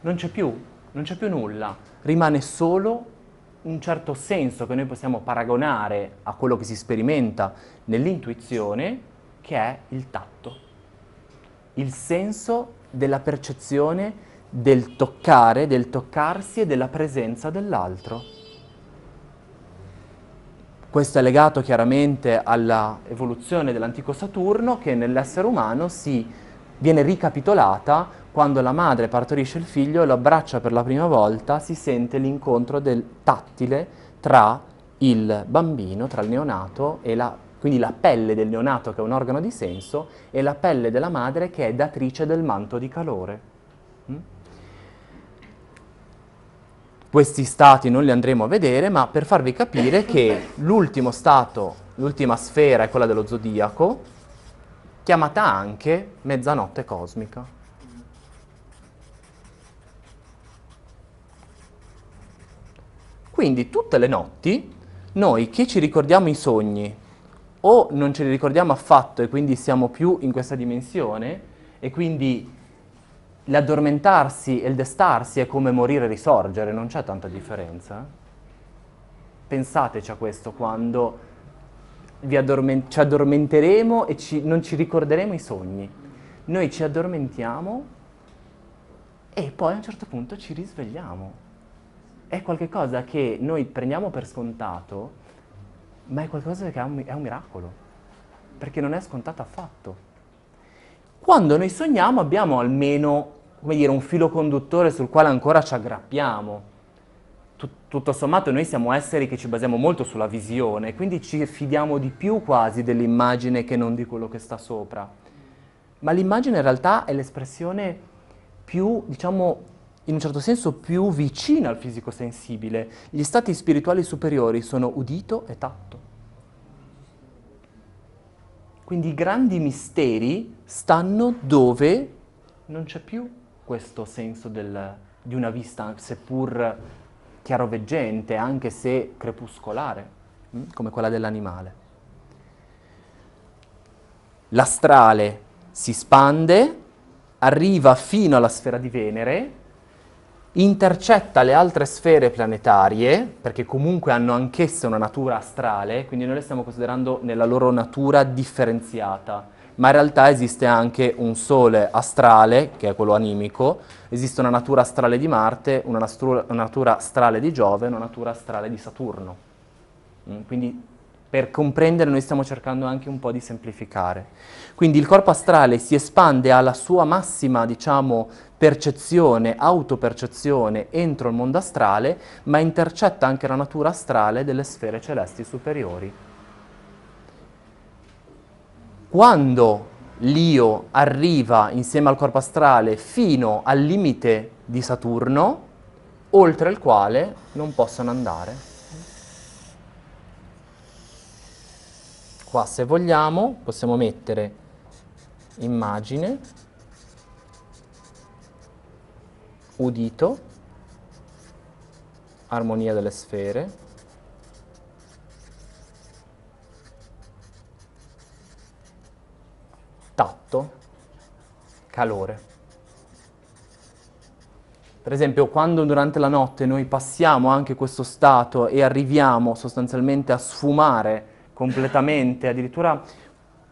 Non c'è più non c'è più nulla, rimane solo un certo senso che noi possiamo paragonare a quello che si sperimenta nell'intuizione, che è il tatto, il senso della percezione del toccare, del toccarsi e della presenza dell'altro. Questo è legato chiaramente all'evoluzione dell'antico Saturno che nell'essere umano si viene ricapitolata quando la madre partorisce il figlio, e lo abbraccia per la prima volta, si sente l'incontro del tattile tra il bambino, tra il neonato e la quindi la pelle del neonato che è un organo di senso e la pelle della madre che è datrice del manto di calore. Mm? Questi stati non li andremo a vedere, ma per farvi capire che l'ultimo stato, l'ultima sfera è quella dello zodiaco, chiamata anche mezzanotte cosmica. Quindi tutte le notti noi che ci ricordiamo i sogni o non ce li ricordiamo affatto e quindi siamo più in questa dimensione e quindi l'addormentarsi e il destarsi è come morire e risorgere, non c'è tanta differenza. Pensateci a questo quando addorment- ci addormenteremo e ci- non ci ricorderemo i sogni. Noi ci addormentiamo e poi a un certo punto ci risvegliamo è qualcosa che noi prendiamo per scontato, ma è qualcosa che è un, è un miracolo, perché non è scontato affatto. Quando noi sogniamo abbiamo almeno, come dire, un filo conduttore sul quale ancora ci aggrappiamo tutto sommato noi siamo esseri che ci basiamo molto sulla visione, quindi ci fidiamo di più quasi dell'immagine che non di quello che sta sopra. Ma l'immagine in realtà è l'espressione più, diciamo, in un certo senso più vicina al fisico sensibile. Gli stati spirituali superiori sono udito e tatto. Quindi i grandi misteri stanno dove non c'è più questo senso del, di una vista, seppur chiaroveggente, anche se crepuscolare, mm, come quella dell'animale. L'astrale si spande, arriva fino alla sfera di Venere, intercetta le altre sfere planetarie, perché comunque hanno anch'esse una natura astrale, quindi noi le stiamo considerando nella loro natura differenziata, ma in realtà esiste anche un Sole astrale, che è quello animico, esiste una natura astrale di Marte, una, natura, una natura astrale di Giove, e una natura astrale di Saturno. Mm, quindi per comprendere noi stiamo cercando anche un po' di semplificare. Quindi il corpo astrale si espande alla sua massima, diciamo, percezione, autopercezione entro il mondo astrale, ma intercetta anche la natura astrale delle sfere celesti superiori. Quando l'io arriva insieme al corpo astrale fino al limite di Saturno, oltre il quale non possono andare. Qua se vogliamo possiamo mettere immagine udito, armonia delle sfere, tatto, calore. Per esempio, quando durante la notte noi passiamo anche questo stato e arriviamo sostanzialmente a sfumare completamente, addirittura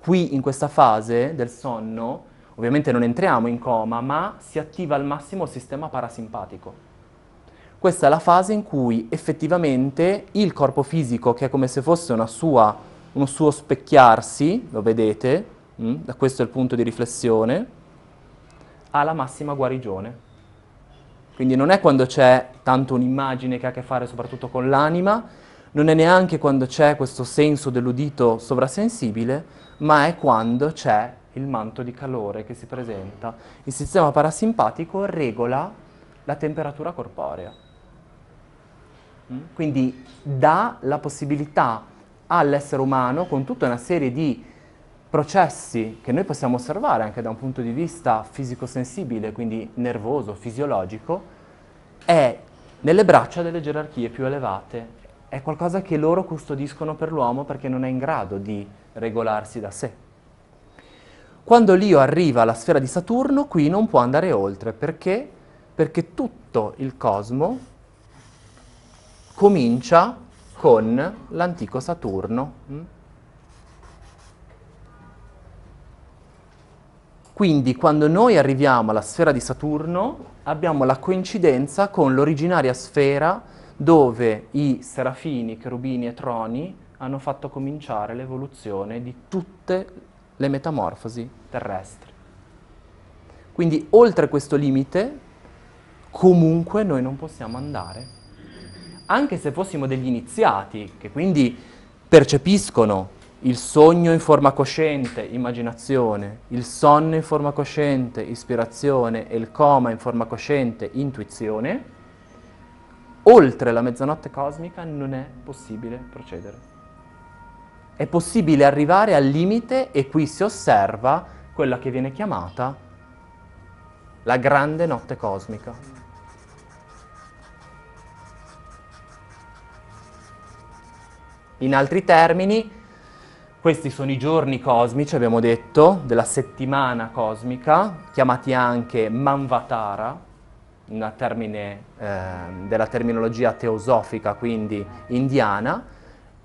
qui in questa fase del sonno, Ovviamente non entriamo in coma, ma si attiva al massimo il sistema parasimpatico. Questa è la fase in cui effettivamente il corpo fisico, che è come se fosse sua, uno suo specchiarsi, lo vedete, mh? Mm, questo è il punto di riflessione, ha la massima guarigione. Quindi non è quando c'è tanto un'immagine che ha a che fare soprattutto con l'anima, non è neanche quando c'è questo senso dell'udito sovrasensibile, ma è quando c'è il manto di calore che si presenta. Il sistema parasimpatico regola la temperatura corporea. Mm? Quindi dà la possibilità all'essere umano, con tutta una serie di processi che noi possiamo osservare anche da un punto di vista fisico-sensibile, quindi nervoso, fisiologico, è nelle braccia delle gerarchie più elevate. È qualcosa che loro custodiscono per l'uomo perché non è in grado di regolarsi da sé. Quando l'Io arriva alla sfera di Saturno, qui non può andare oltre, perché? Perché tutto il cosmo comincia con l'antico Saturno. Mm? Quindi quando noi arriviamo alla sfera di Saturno abbiamo la coincidenza con l'originaria sfera dove i serafini, cherubini e troni hanno fatto cominciare l'evoluzione di tutte le le metamorfosi terrestri. Quindi oltre questo limite, comunque noi non possiamo andare. Anche se fossimo degli iniziati, che quindi percepiscono il sogno in forma cosciente, immaginazione, il sonno in forma cosciente, ispirazione e il coma in forma cosciente, intuizione, oltre la mezzanotte cosmica non è possibile procedere è possibile arrivare al limite e qui si osserva quella che viene chiamata la grande notte cosmica. In altri termini, questi sono i giorni cosmici, abbiamo detto, della settimana cosmica, chiamati anche Manvatara, un termine eh, della terminologia teosofica, quindi indiana,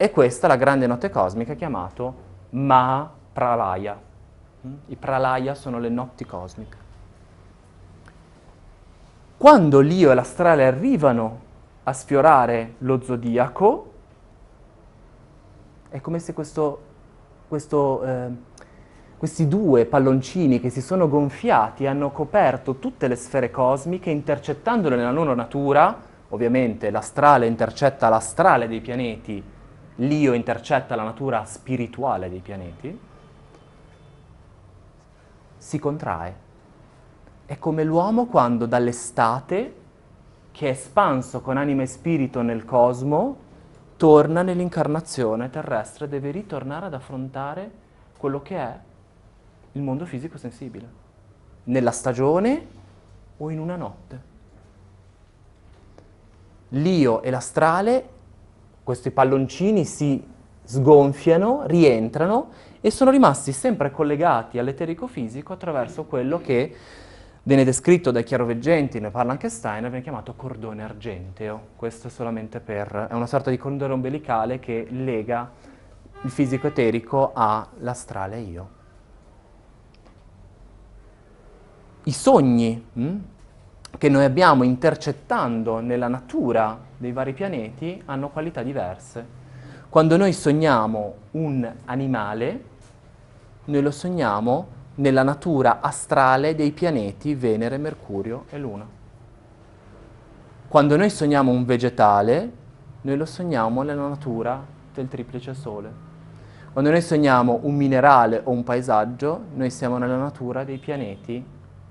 e questa è la grande notte cosmica chiamata Maha Pralaya. Mm? I Pralaya sono le notti cosmiche. Quando l'io e l'astrale arrivano a sfiorare lo zodiaco, è come se questo, questo, eh, questi due palloncini che si sono gonfiati hanno coperto tutte le sfere cosmiche, intercettandole nella loro natura. Ovviamente l'astrale intercetta l'astrale dei pianeti l'io intercetta la natura spirituale dei pianeti, si contrae. È come l'uomo quando dall'estate, che è espanso con anima e spirito nel cosmo, torna nell'incarnazione terrestre, deve ritornare ad affrontare quello che è il mondo fisico sensibile, nella stagione o in una notte. L'io e l'astrale questi palloncini si sgonfiano, rientrano e sono rimasti sempre collegati all'eterico fisico attraverso quello che viene descritto dai chiaroveggenti, ne parla anche Steiner, viene chiamato cordone argenteo. Questo è solamente per... è una sorta di cordone ombelicale che lega il fisico eterico all'astrale io. I sogni mh, hm, che noi abbiamo intercettando nella natura dei vari pianeti hanno qualità diverse. Quando noi sogniamo un animale, noi lo sogniamo nella natura astrale dei pianeti Venere, Mercurio e Luna. Quando noi sogniamo un vegetale, noi lo sogniamo nella natura del triplice Sole. Quando noi sogniamo un minerale o un paesaggio, noi siamo nella natura dei pianeti,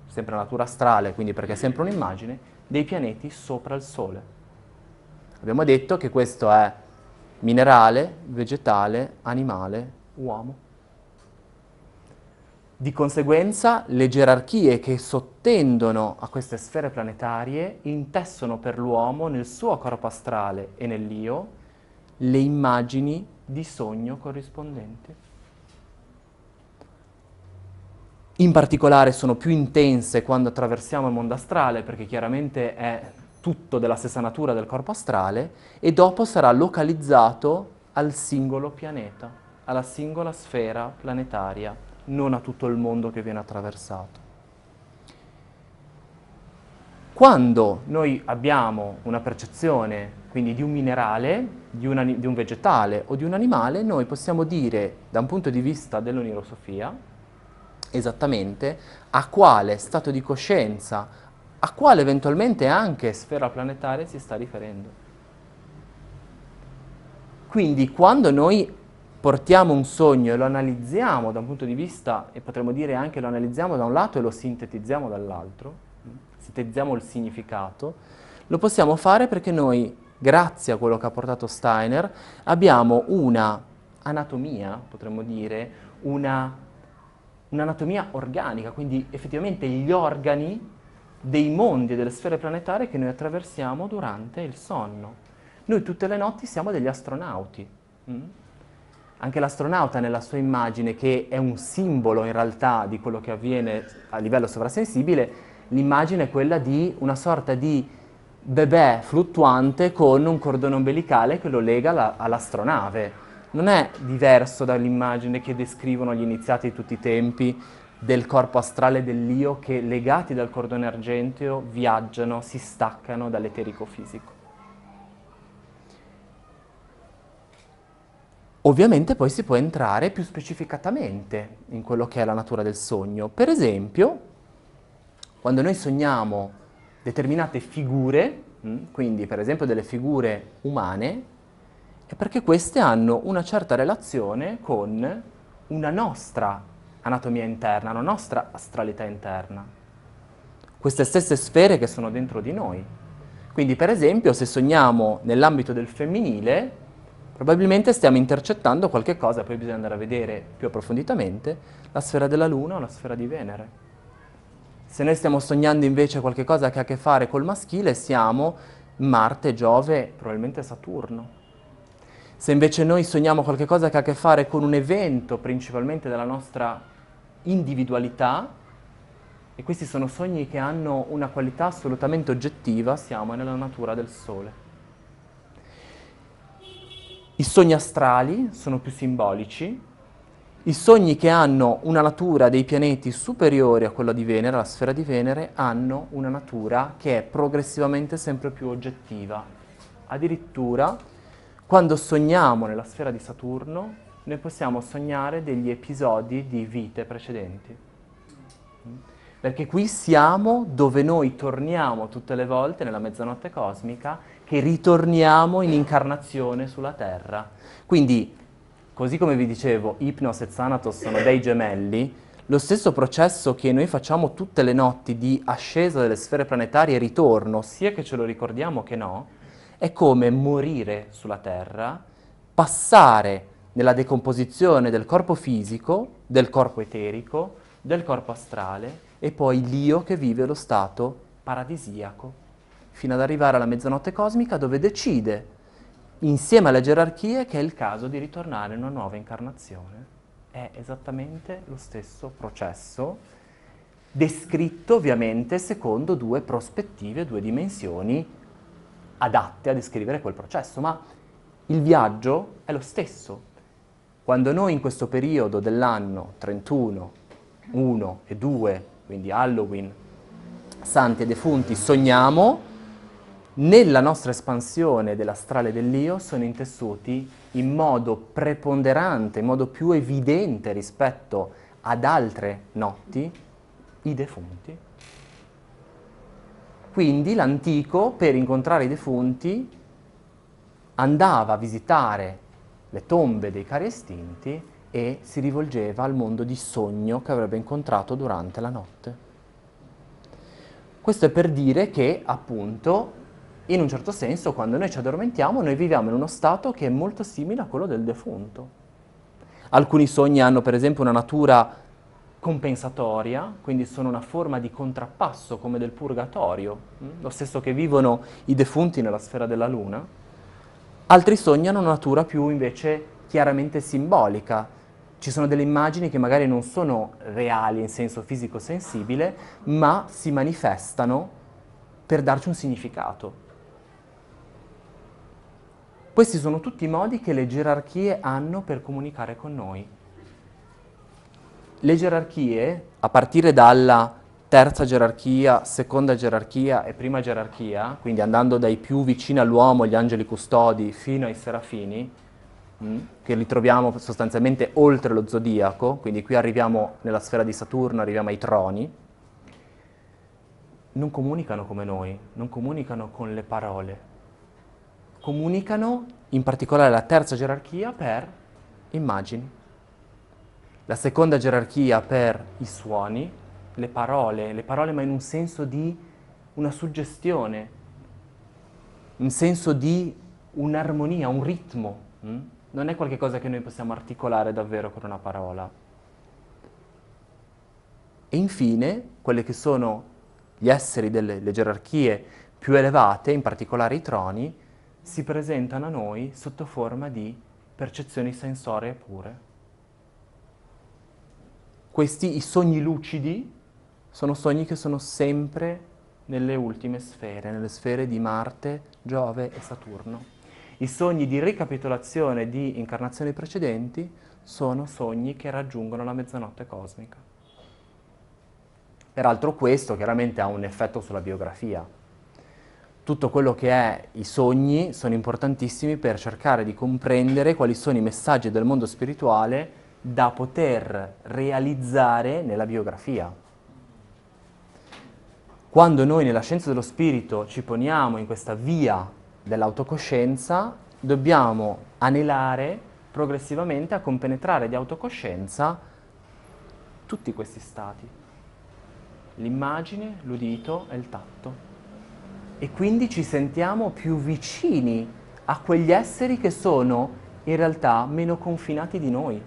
sempre la natura astrale, quindi perché è sempre un'immagine, dei pianeti sopra il Sole. Abbiamo detto che questo è minerale, vegetale, animale, uomo. Di conseguenza le gerarchie che sottendono a queste sfere planetarie intessono per l'uomo nel suo corpo astrale e nell'io le immagini di sogno corrispondenti. In particolare sono più intense quando attraversiamo il mondo astrale perché chiaramente è tutto della stessa natura del corpo astrale e dopo sarà localizzato al singolo pianeta, alla singola sfera planetaria, non a tutto il mondo che viene attraversato. Quando noi abbiamo una percezione quindi di un minerale, di un, di un, vegetale o di un animale, noi possiamo dire da un punto di vista dell'onirosofia esattamente a quale stato di coscienza, a quale eventualmente anche sfera planetaria si sta riferendo. Quindi quando noi portiamo un sogno e lo analizziamo da un punto di vista, e potremmo dire anche lo analizziamo da un lato e lo sintetizziamo dall'altro, sintetizziamo il significato, lo possiamo fare perché noi, grazie a quello che ha portato Steiner, abbiamo una anatomia, potremmo dire, una, un'anatomia organica, quindi effettivamente gli organi dei mondi e delle sfere planetarie che noi attraversiamo durante il sonno. Noi tutte le notti siamo degli astronauti. Mm? Anche l'astronauta nella sua immagine, che è un simbolo in realtà di quello che avviene a livello sovrasensibile, l'immagine è quella di una sorta di bebè fluttuante con un cordone ombelicale che lo lega la, all'astronave. Non è diverso dall'immagine che descrivono gli iniziati di tutti i tempi del corpo astrale dell'io che legati dal cordone argenteo viaggiano, si staccano dall'eterico fisico. Ovviamente poi si può entrare più specificatamente in quello che è la natura del sogno. Per esempio, quando noi sogniamo determinate figure, mm, quindi per esempio delle figure umane, è perché queste hanno una certa relazione con una nostra anatomia interna, la nostra astralità interna. Queste stesse sfere che sono dentro di noi. Quindi, per esempio, se sogniamo nell'ambito del femminile, probabilmente stiamo intercettando qualche cosa, poi bisogna andare a vedere più approfonditamente, la sfera della Luna o la sfera di Venere. Se noi stiamo sognando invece qualcosa che ha a che fare col maschile, siamo Marte, Giove, probabilmente Saturno. Se invece noi sogniamo qualcosa che ha a che fare con un evento principalmente della nostra individualità e questi sono sogni che hanno una qualità assolutamente oggettiva, siamo nella natura del sole. I sogni astrali sono più simbolici, i sogni che hanno una natura dei pianeti superiore a quella di Venere, alla sfera di Venere, hanno una natura che è progressivamente sempre più oggettiva. Addirittura, quando sogniamo nella sfera di Saturno, noi possiamo sognare degli episodi di vite precedenti. Perché qui siamo dove noi torniamo tutte le volte nella mezzanotte cosmica, che ritorniamo in incarnazione sulla Terra. Quindi, così come vi dicevo, Ipnos e Zanatos sono dei gemelli, lo stesso processo che noi facciamo tutte le notti di ascesa delle sfere planetarie e ritorno, sia che ce lo ricordiamo che no, è come morire sulla Terra, passare nella decomposizione del corpo fisico, del corpo eterico, del corpo astrale e poi l'io che vive lo stato paradisiaco, fino ad arrivare alla mezzanotte cosmica dove decide, insieme alle gerarchie, che è il caso di ritornare in una nuova incarnazione. È esattamente lo stesso processo, descritto ovviamente secondo due prospettive, due dimensioni adatte a descrivere quel processo, ma il viaggio è lo stesso, quando noi in questo periodo dell'anno 31, 1 e 2, quindi Halloween, santi e defunti, sogniamo, nella nostra espansione dell'astrale dell'io sono intessuti in modo preponderante, in modo più evidente rispetto ad altre notti, i defunti. Quindi l'antico, per incontrare i defunti, andava a visitare le tombe dei cari estinti e si rivolgeva al mondo di sogno che avrebbe incontrato durante la notte. Questo è per dire che, appunto, in un certo senso, quando noi ci addormentiamo, noi viviamo in uno stato che è molto simile a quello del defunto. Alcuni sogni hanno, per esempio, una natura compensatoria, quindi sono una forma di contrappasso come del purgatorio, mm? lo stesso che vivono i defunti nella sfera della luna altri sogni hanno una natura più invece chiaramente simbolica. Ci sono delle immagini che magari non sono reali in senso fisico sensibile, ma si manifestano per darci un significato. Questi sono tutti i modi che le gerarchie hanno per comunicare con noi. Le gerarchie, a partire dalla terza gerarchia, seconda gerarchia e prima gerarchia, quindi andando dai più vicini all'uomo, gli angeli custodi, fino ai serafini, mm, che li troviamo sostanzialmente oltre lo zodiaco, quindi qui arriviamo nella sfera di Saturno, arriviamo ai troni, non comunicano come noi, non comunicano con le parole, comunicano in particolare la terza gerarchia per immagini, la seconda gerarchia per i suoni, le parole, le parole ma in un senso di una suggestione, un senso di un'armonia, un ritmo. Mh? Mm? Non è qualcosa che noi possiamo articolare davvero con una parola. E infine, quelle che sono gli esseri delle gerarchie più elevate, in particolare i troni, si presentano a noi sotto forma di percezioni sensorie pure. Questi, i sogni lucidi, sono sogni che sono sempre nelle ultime sfere, nelle sfere di Marte, Giove e Saturno. I sogni di ricapitolazione di incarnazioni precedenti sono sogni che raggiungono la mezzanotte cosmica. Peraltro questo chiaramente ha un effetto sulla biografia. Tutto quello che è i sogni sono importantissimi per cercare di comprendere quali sono i messaggi del mondo spirituale da poter realizzare nella biografia. Quando noi nella scienza dello spirito ci poniamo in questa via dell'autocoscienza, dobbiamo anelare progressivamente a compenetrare di autocoscienza tutti questi stati, l'immagine, l'udito e il tatto. E quindi ci sentiamo più vicini a quegli esseri che sono in realtà meno confinati di noi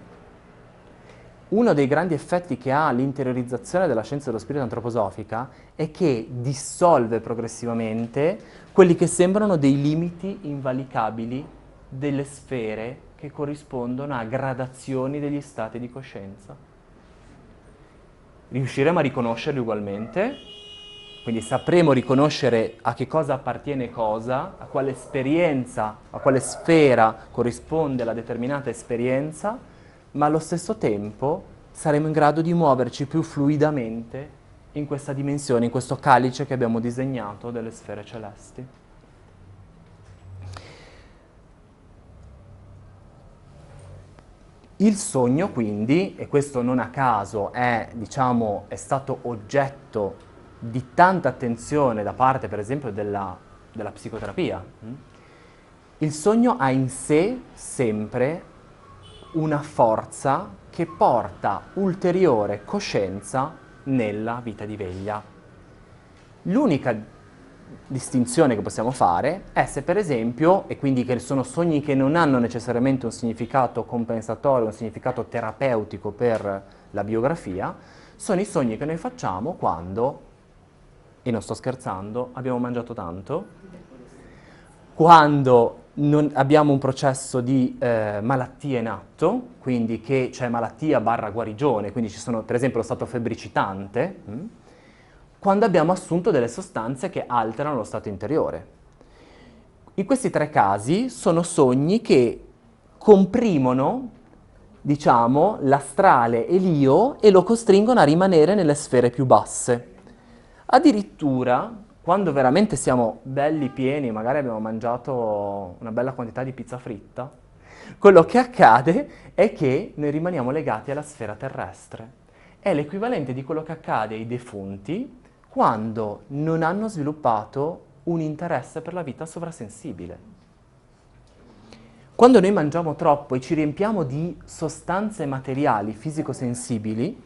uno dei grandi effetti che ha l'interiorizzazione della scienza dello spirito antroposofica è che dissolve progressivamente quelli che sembrano dei limiti invalicabili delle sfere che corrispondono a gradazioni degli stati di coscienza. Riusciremo a riconoscerli ugualmente, quindi sapremo riconoscere a che cosa appartiene cosa, a quale esperienza, a quale sfera corrisponde la determinata esperienza, ma allo stesso tempo saremo in grado di muoverci più fluidamente in questa dimensione, in questo calice che abbiamo disegnato delle sfere celesti. Il sogno quindi, e questo non a caso è, diciamo, è stato oggetto di tanta attenzione da parte per esempio della, della psicoterapia, mm? il sogno ha in sé sempre una forza che porta ulteriore coscienza nella vita di veglia. L'unica distinzione che possiamo fare è se per esempio, e quindi che sono sogni che non hanno necessariamente un significato compensatorio, un significato terapeutico per la biografia, sono i sogni che noi facciamo quando, e non sto scherzando, abbiamo mangiato tanto, quando non, abbiamo un processo di eh, malattia in atto, quindi che c'è malattia barra guarigione, quindi ci sono per esempio lo stato febbricitante, mh? Mm, quando abbiamo assunto delle sostanze che alterano lo stato interiore. In questi tre casi sono sogni che comprimono, diciamo, l'astrale e l'io e lo costringono a rimanere nelle sfere più basse. Addirittura quando veramente siamo belli pieni, magari abbiamo mangiato una bella quantità di pizza fritta, quello che accade è che noi rimaniamo legati alla sfera terrestre. È l'equivalente di quello che accade ai defunti quando non hanno sviluppato un interesse per la vita sovrasensibile. Quando noi mangiamo troppo e ci riempiamo di sostanze materiali fisico-sensibili,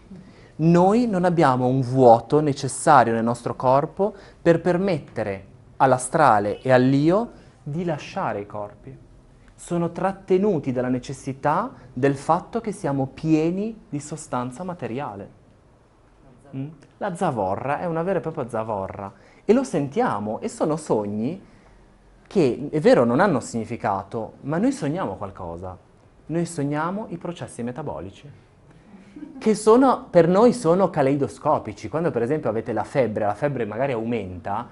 noi non abbiamo un vuoto necessario nel nostro corpo per permettere all'astrale e all'io di lasciare i corpi. Sono trattenuti dalla necessità del fatto che siamo pieni di sostanza materiale. Mm? La zavorra è una vera e propria zavorra e lo sentiamo e sono sogni che è vero non hanno significato, ma noi sogniamo qualcosa, noi sogniamo i processi metabolici che sono, per noi sono caleidoscopici. Quando per esempio avete la febbre, la febbre magari aumenta,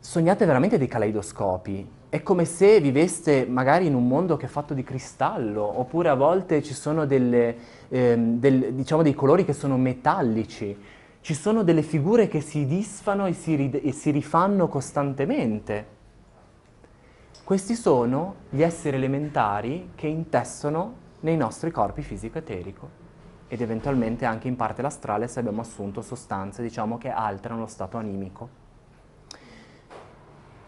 sognate veramente dei caleidoscopi. È come se viveste magari in un mondo che è fatto di cristallo, oppure a volte ci sono delle, ehm, del, diciamo dei colori che sono metallici, ci sono delle figure che si disfano e si, rid- e si rifanno costantemente. Questi sono gli esseri elementari che intessono nei nostri corpi fisico-eterico ed eventualmente anche in parte l'astrale se abbiamo assunto sostanze diciamo, che alterano lo stato animico.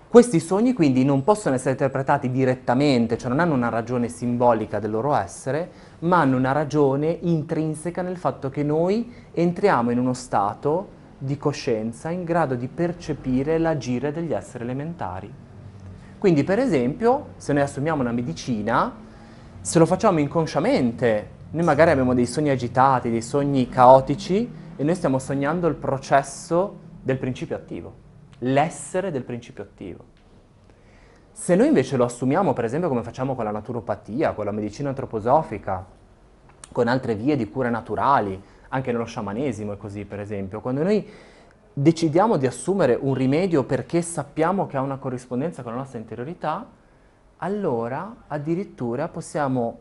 Questi sogni quindi non possono essere interpretati direttamente, cioè non hanno una ragione simbolica del loro essere, ma hanno una ragione intrinseca nel fatto che noi entriamo in uno stato di coscienza in grado di percepire l'agire degli esseri elementari. Quindi per esempio, se noi assumiamo una medicina, se lo facciamo inconsciamente noi magari abbiamo dei sogni agitati, dei sogni caotici e noi stiamo sognando il processo del principio attivo, l'essere del principio attivo. Se noi invece lo assumiamo, per esempio, come facciamo con la naturopatia, con la medicina antroposofica, con altre vie di cure naturali, anche nello sciamanesimo è così, per esempio, quando noi decidiamo di assumere un rimedio perché sappiamo che ha una corrispondenza con la nostra interiorità, allora addirittura possiamo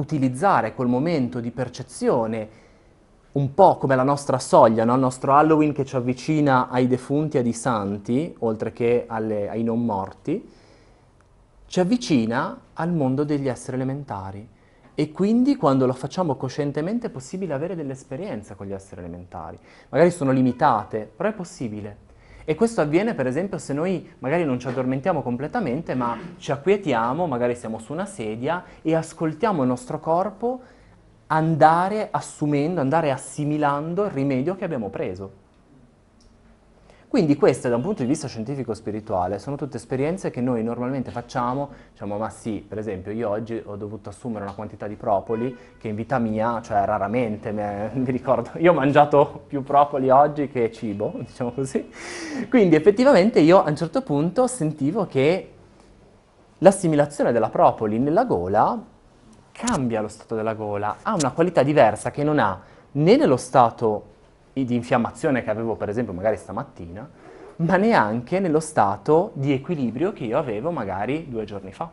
utilizzare quel momento di percezione un po' come la nostra soglia, no? il nostro Halloween che ci avvicina ai defunti ai santi, oltre che alle, ai non morti, ci avvicina al mondo degli esseri elementari. E quindi quando lo facciamo coscientemente è possibile avere dell'esperienza con gli esseri elementari. Magari sono limitate, però è possibile. E questo avviene per esempio se noi magari non ci addormentiamo completamente, ma ci acquietiamo, magari siamo su una sedia e ascoltiamo il nostro corpo andare assumendo, andare assimilando il rimedio che abbiamo preso. Quindi queste da un punto di vista scientifico spirituale sono tutte esperienze che noi normalmente facciamo, diciamo ma sì, per esempio io oggi ho dovuto assumere una quantità di propoli che in vita mia, cioè raramente, me, mi ricordo, io ho mangiato più propoli oggi che cibo, diciamo così. Quindi effettivamente io a un certo punto sentivo che l'assimilazione della propoli nella gola cambia lo stato della gola, ha una qualità diversa che non ha né nello stato di infiammazione che avevo per esempio magari stamattina, ma neanche nello stato di equilibrio che io avevo magari due giorni fa.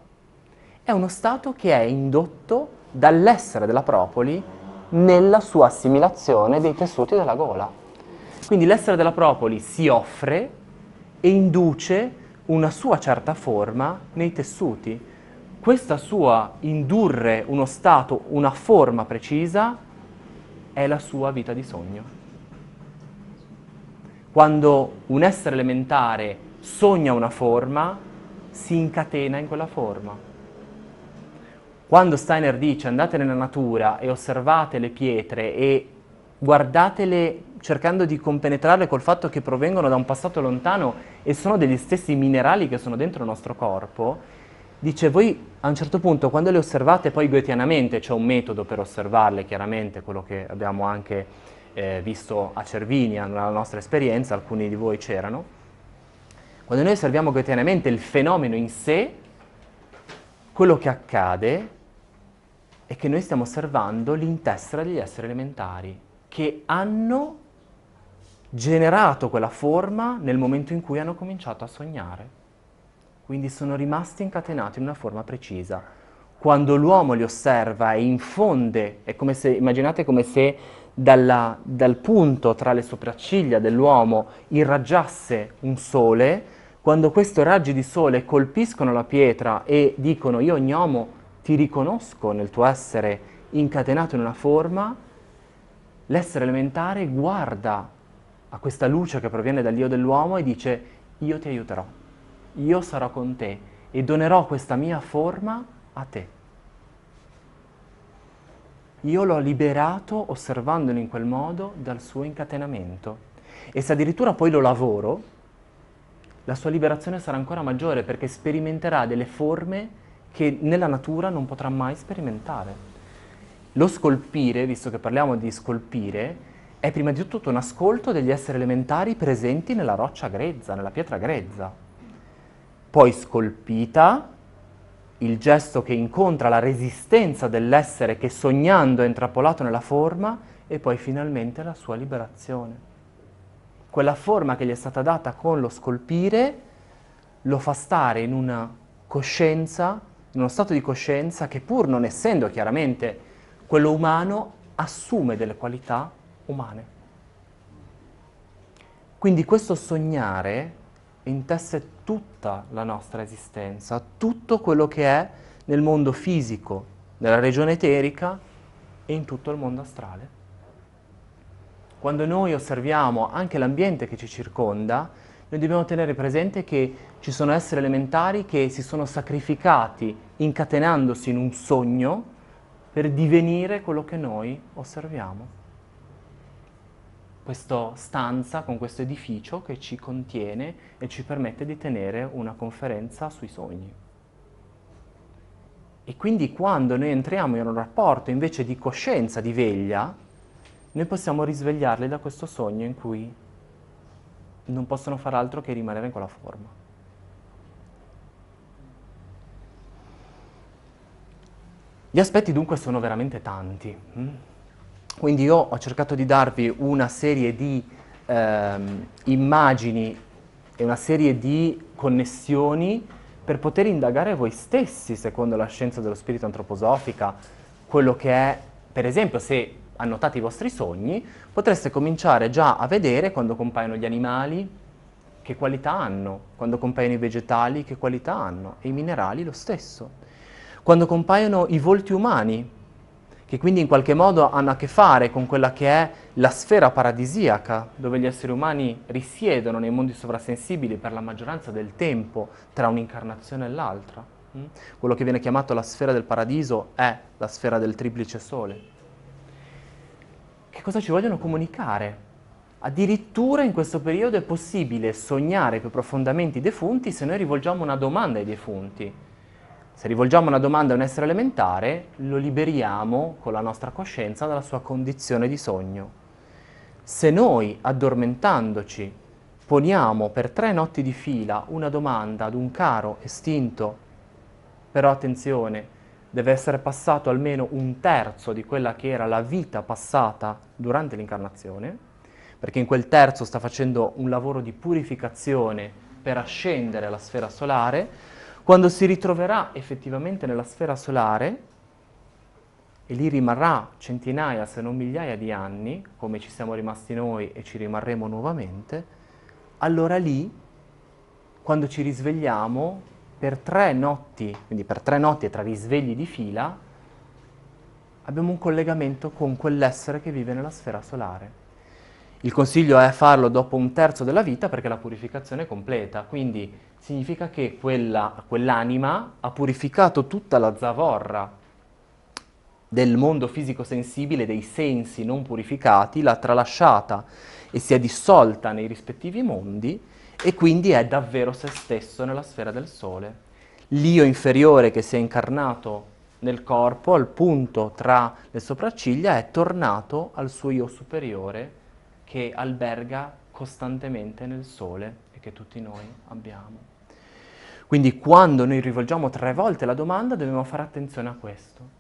È uno stato che è indotto dall'essere della propoli nella sua assimilazione dei tessuti della gola. Quindi l'essere della propoli si offre e induce una sua certa forma nei tessuti. Questa sua indurre uno stato, una forma precisa, è la sua vita di sogno. Quando un essere elementare sogna una forma, si incatena in quella forma. Quando Steiner dice andate nella natura e osservate le pietre e guardatele cercando di compenetrarle col fatto che provengono da un passato lontano e sono degli stessi minerali che sono dentro il nostro corpo, dice voi a un certo punto quando le osservate poi goetianamente, c'è un metodo per osservarle chiaramente, quello che abbiamo anche eh, visto a Cervinia, nella nostra esperienza, alcuni di voi c'erano, quando noi osserviamo quotidianamente il fenomeno in sé, quello che accade è che noi stiamo osservando l'intestra degli esseri elementari, che hanno generato quella forma nel momento in cui hanno cominciato a sognare. Quindi sono rimasti incatenati in una forma precisa. Quando l'uomo li osserva e infonde, è come se, immaginate come se dalla, dal punto tra le sopracciglia dell'uomo irraggiasse un sole, quando questi raggi di sole colpiscono la pietra e dicono io gnomo ti riconosco nel tuo essere incatenato in una forma, l'essere elementare guarda a questa luce che proviene dall'io dell'uomo e dice io ti aiuterò, io sarò con te e donerò questa mia forma a te io l'ho liberato osservandolo in quel modo dal suo incatenamento. E se addirittura poi lo lavoro, la sua liberazione sarà ancora maggiore perché sperimenterà delle forme che nella natura non potrà mai sperimentare. Lo scolpire, visto che parliamo di scolpire, è prima di tutto un ascolto degli esseri elementari presenti nella roccia grezza, nella pietra grezza. Poi scolpita, il gesto che incontra la resistenza dell'essere che sognando è intrappolato nella forma e poi finalmente la sua liberazione. Quella forma che gli è stata data con lo scolpire lo fa stare in una coscienza, in uno stato di coscienza che pur non essendo chiaramente quello umano assume delle qualità umane. Quindi questo sognare intesse tutta la nostra esistenza, tutto quello che è nel mondo fisico, nella regione eterica e in tutto il mondo astrale. Quando noi osserviamo anche l'ambiente che ci circonda, noi dobbiamo tenere presente che ci sono esseri elementari che si sono sacrificati incatenandosi in un sogno per divenire quello che noi osserviamo questa stanza con questo edificio che ci contiene e ci permette di tenere una conferenza sui sogni. E quindi quando noi entriamo in un rapporto invece di coscienza, di veglia, noi possiamo risvegliarli da questo sogno in cui non possono far altro che rimanere in quella forma. Gli aspetti dunque sono veramente tanti. Hm? Quindi io ho cercato di darvi una serie di ehm, immagini e una serie di connessioni per poter indagare voi stessi, secondo la scienza dello spirito antroposofica, quello che è, per esempio, se annotate i vostri sogni, potreste cominciare già a vedere quando compaiono gli animali, che qualità hanno, quando compaiono i vegetali, che qualità hanno, e i minerali lo stesso. Quando compaiono i volti umani, che quindi in qualche modo hanno a che fare con quella che è la sfera paradisiaca, dove gli esseri umani risiedono nei mondi sovrasensibili per la maggioranza del tempo tra un'incarnazione e l'altra. Mm? Quello che viene chiamato la sfera del paradiso è la sfera del triplice sole. Che cosa ci vogliono comunicare? Addirittura in questo periodo è possibile sognare più profondamente i defunti se noi rivolgiamo una domanda ai defunti se rivolgiamo una domanda a un essere elementare, lo liberiamo con la nostra coscienza dalla sua condizione di sogno. Se noi, addormentandoci, poniamo per tre notti di fila una domanda ad un caro estinto, però attenzione, deve essere passato almeno un terzo di quella che era la vita passata durante l'incarnazione, perché in quel terzo sta facendo un lavoro di purificazione per ascendere alla sfera solare, quando si ritroverà effettivamente nella sfera solare, e lì rimarrà centinaia se non migliaia di anni, come ci siamo rimasti noi e ci rimarremo nuovamente, allora lì, quando ci risvegliamo, per tre notti, quindi per tre notti e tre risvegli di fila, abbiamo un collegamento con quell'essere che vive nella sfera solare. Il consiglio è farlo dopo un terzo della vita perché la purificazione è completa, quindi significa che quella, quell'anima ha purificato tutta la zavorra del mondo fisico sensibile, dei sensi non purificati, l'ha tralasciata e si è dissolta nei rispettivi mondi e quindi è davvero se stesso nella sfera del sole. L'io inferiore che si è incarnato nel corpo al punto tra le sopracciglia è tornato al suo io superiore che alberga costantemente nel sole e che tutti noi abbiamo. Quindi quando noi rivolgiamo tre volte la domanda dobbiamo fare attenzione a questo.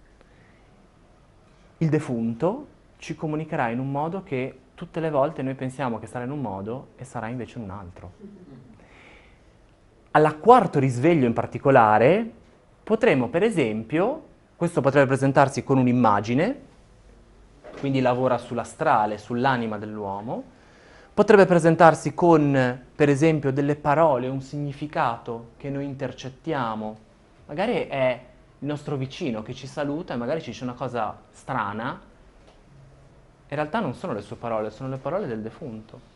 Il defunto ci comunicherà in un modo che tutte le volte noi pensiamo che sarà in un modo e sarà invece in un altro. Alla quarto risveglio in particolare potremo per esempio, questo potrebbe presentarsi con un'immagine, quindi lavora sull'astrale, sull'anima dell'uomo, potrebbe presentarsi con, per esempio, delle parole, un significato che noi intercettiamo, magari è il nostro vicino che ci saluta e magari ci dice una cosa strana, in realtà non sono le sue parole, sono le parole del defunto.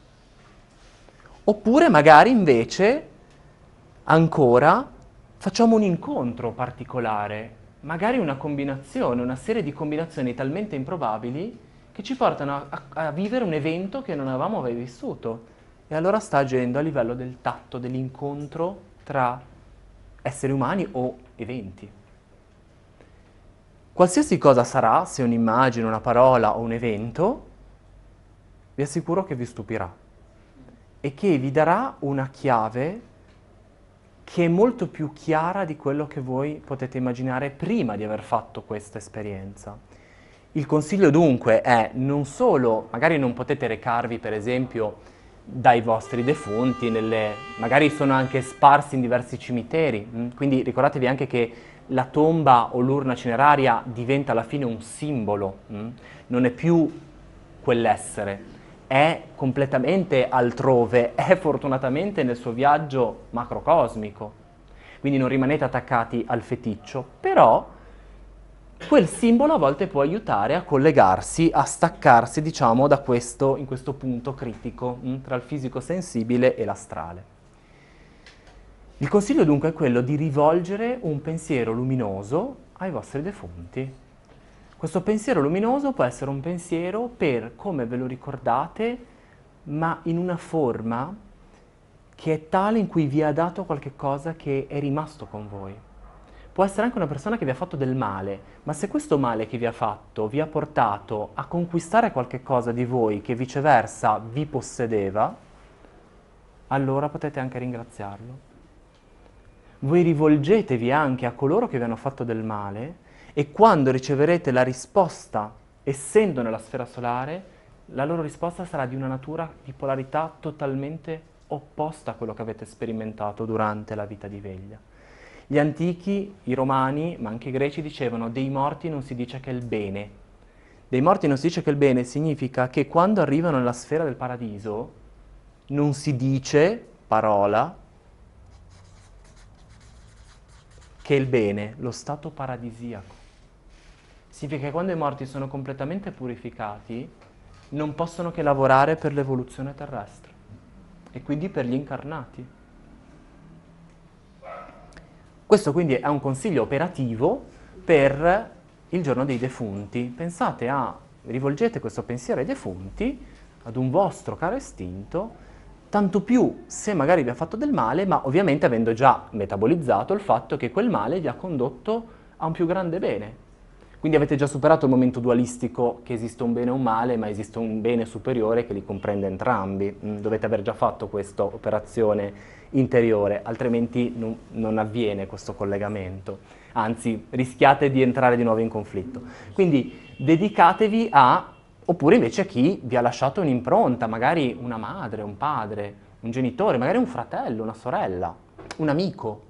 Oppure magari invece, ancora, facciamo un incontro particolare magari una combinazione, una serie di combinazioni talmente improbabili che ci portano a, a vivere un evento che non avevamo mai vissuto. E allora sta agendo a livello del tatto, dell'incontro tra esseri umani o eventi. Qualsiasi cosa sarà, se un'immagine, una parola o un evento, vi assicuro che vi stupirà e che vi darà una chiave che è molto più chiara di quello che voi potete immaginare prima di aver fatto questa esperienza. Il consiglio dunque è non solo, magari non potete recarvi per esempio dai vostri defunti, nelle, magari sono anche sparsi in diversi cimiteri, mm? quindi ricordatevi anche che la tomba o l'urna cineraria diventa alla fine un simbolo, mm? non è più quell'essere, è completamente altrove, è fortunatamente nel suo viaggio macrocosmico. Quindi non rimanete attaccati al feticcio, però quel simbolo a volte può aiutare a collegarsi, a staccarsi, diciamo, da questo, in questo punto critico mh, mm, tra il fisico sensibile e l'astrale. Il consiglio dunque è quello di rivolgere un pensiero luminoso ai vostri defunti. Questo pensiero luminoso può essere un pensiero per come ve lo ricordate, ma in una forma che è tale in cui vi ha dato qualche cosa che è rimasto con voi. Può essere anche una persona che vi ha fatto del male, ma se questo male che vi ha fatto vi ha portato a conquistare qualche cosa di voi che viceversa vi possedeva, allora potete anche ringraziarlo. Voi rivolgetevi anche a coloro che vi hanno fatto del male e quando riceverete la risposta, essendo nella sfera solare, la loro risposta sarà di una natura di polarità totalmente opposta a quello che avete sperimentato durante la vita di veglia. Gli antichi, i romani, ma anche i greci dicevano dei morti non si dice che il bene. Dei morti non si dice che il bene significa che quando arrivano nella sfera del paradiso non si dice parola che il bene, lo stato paradisiaco significa che quando i morti sono completamente purificati, non possono che lavorare per l'evoluzione terrestre e quindi per gli incarnati. Questo quindi è un consiglio operativo per il giorno dei defunti. Pensate a, rivolgete questo pensiero ai defunti, ad un vostro caro istinto, tanto più se magari vi ha fatto del male, ma ovviamente avendo già metabolizzato il fatto che quel male vi ha condotto a un più grande bene, quindi avete già superato il momento dualistico che esiste un bene o un male, ma esiste un bene superiore che li comprende entrambi. Mm, dovete aver già fatto questa operazione interiore, altrimenti non, non avviene questo collegamento. Anzi, rischiate di entrare di nuovo in conflitto. Quindi dedicatevi a, oppure invece a chi vi ha lasciato un'impronta, magari una madre, un padre, un genitore, magari un fratello, una sorella, un amico,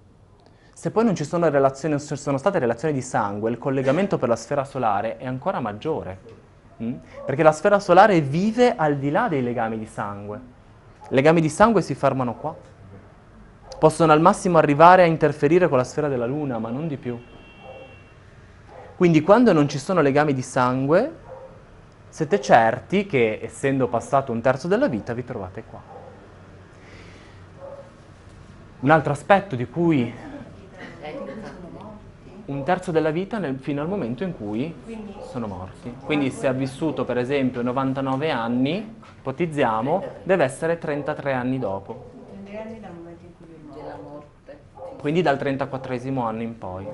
se poi non ci sono relazioni, se sono state relazioni di sangue, il collegamento per la sfera solare è ancora maggiore, mh? Mm? perché la sfera solare vive al di là dei legami di sangue. I legami di sangue si fermano qua. Possono al massimo arrivare a interferire con la sfera della Luna, ma non di più. Quindi quando non ci sono legami di sangue, siete certi che, essendo passato un terzo della vita, vi trovate qua. Un altro aspetto di cui un terzo della vita nel, fino al momento in cui sono morti. Quindi se ha vissuto per esempio 99 anni, ipotizziamo, deve essere 33 anni dopo. 33 anni dal momento in cui Quindi dal 34 anno in poi.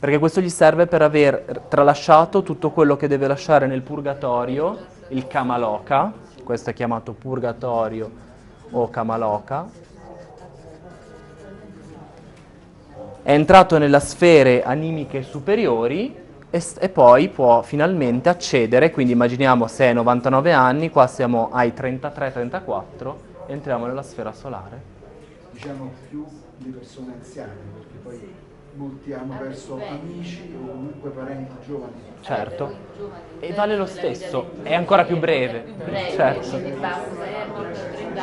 Perché questo gli serve per aver tralasciato tutto quello che deve lasciare nel purgatorio, il Kamaloka, questo è chiamato purgatorio o Kamaloka, è entrato nelle sfere animiche superiori e, e, poi può finalmente accedere, quindi immaginiamo se è 99 anni, qua siamo ai 33-34, entriamo nella sfera solare. Diciamo più di persone anziane, perché poi molti hanno perso amici o comunque parenti giovani. Certo, e vale lo stesso, è ancora più breve. Certo. Eh,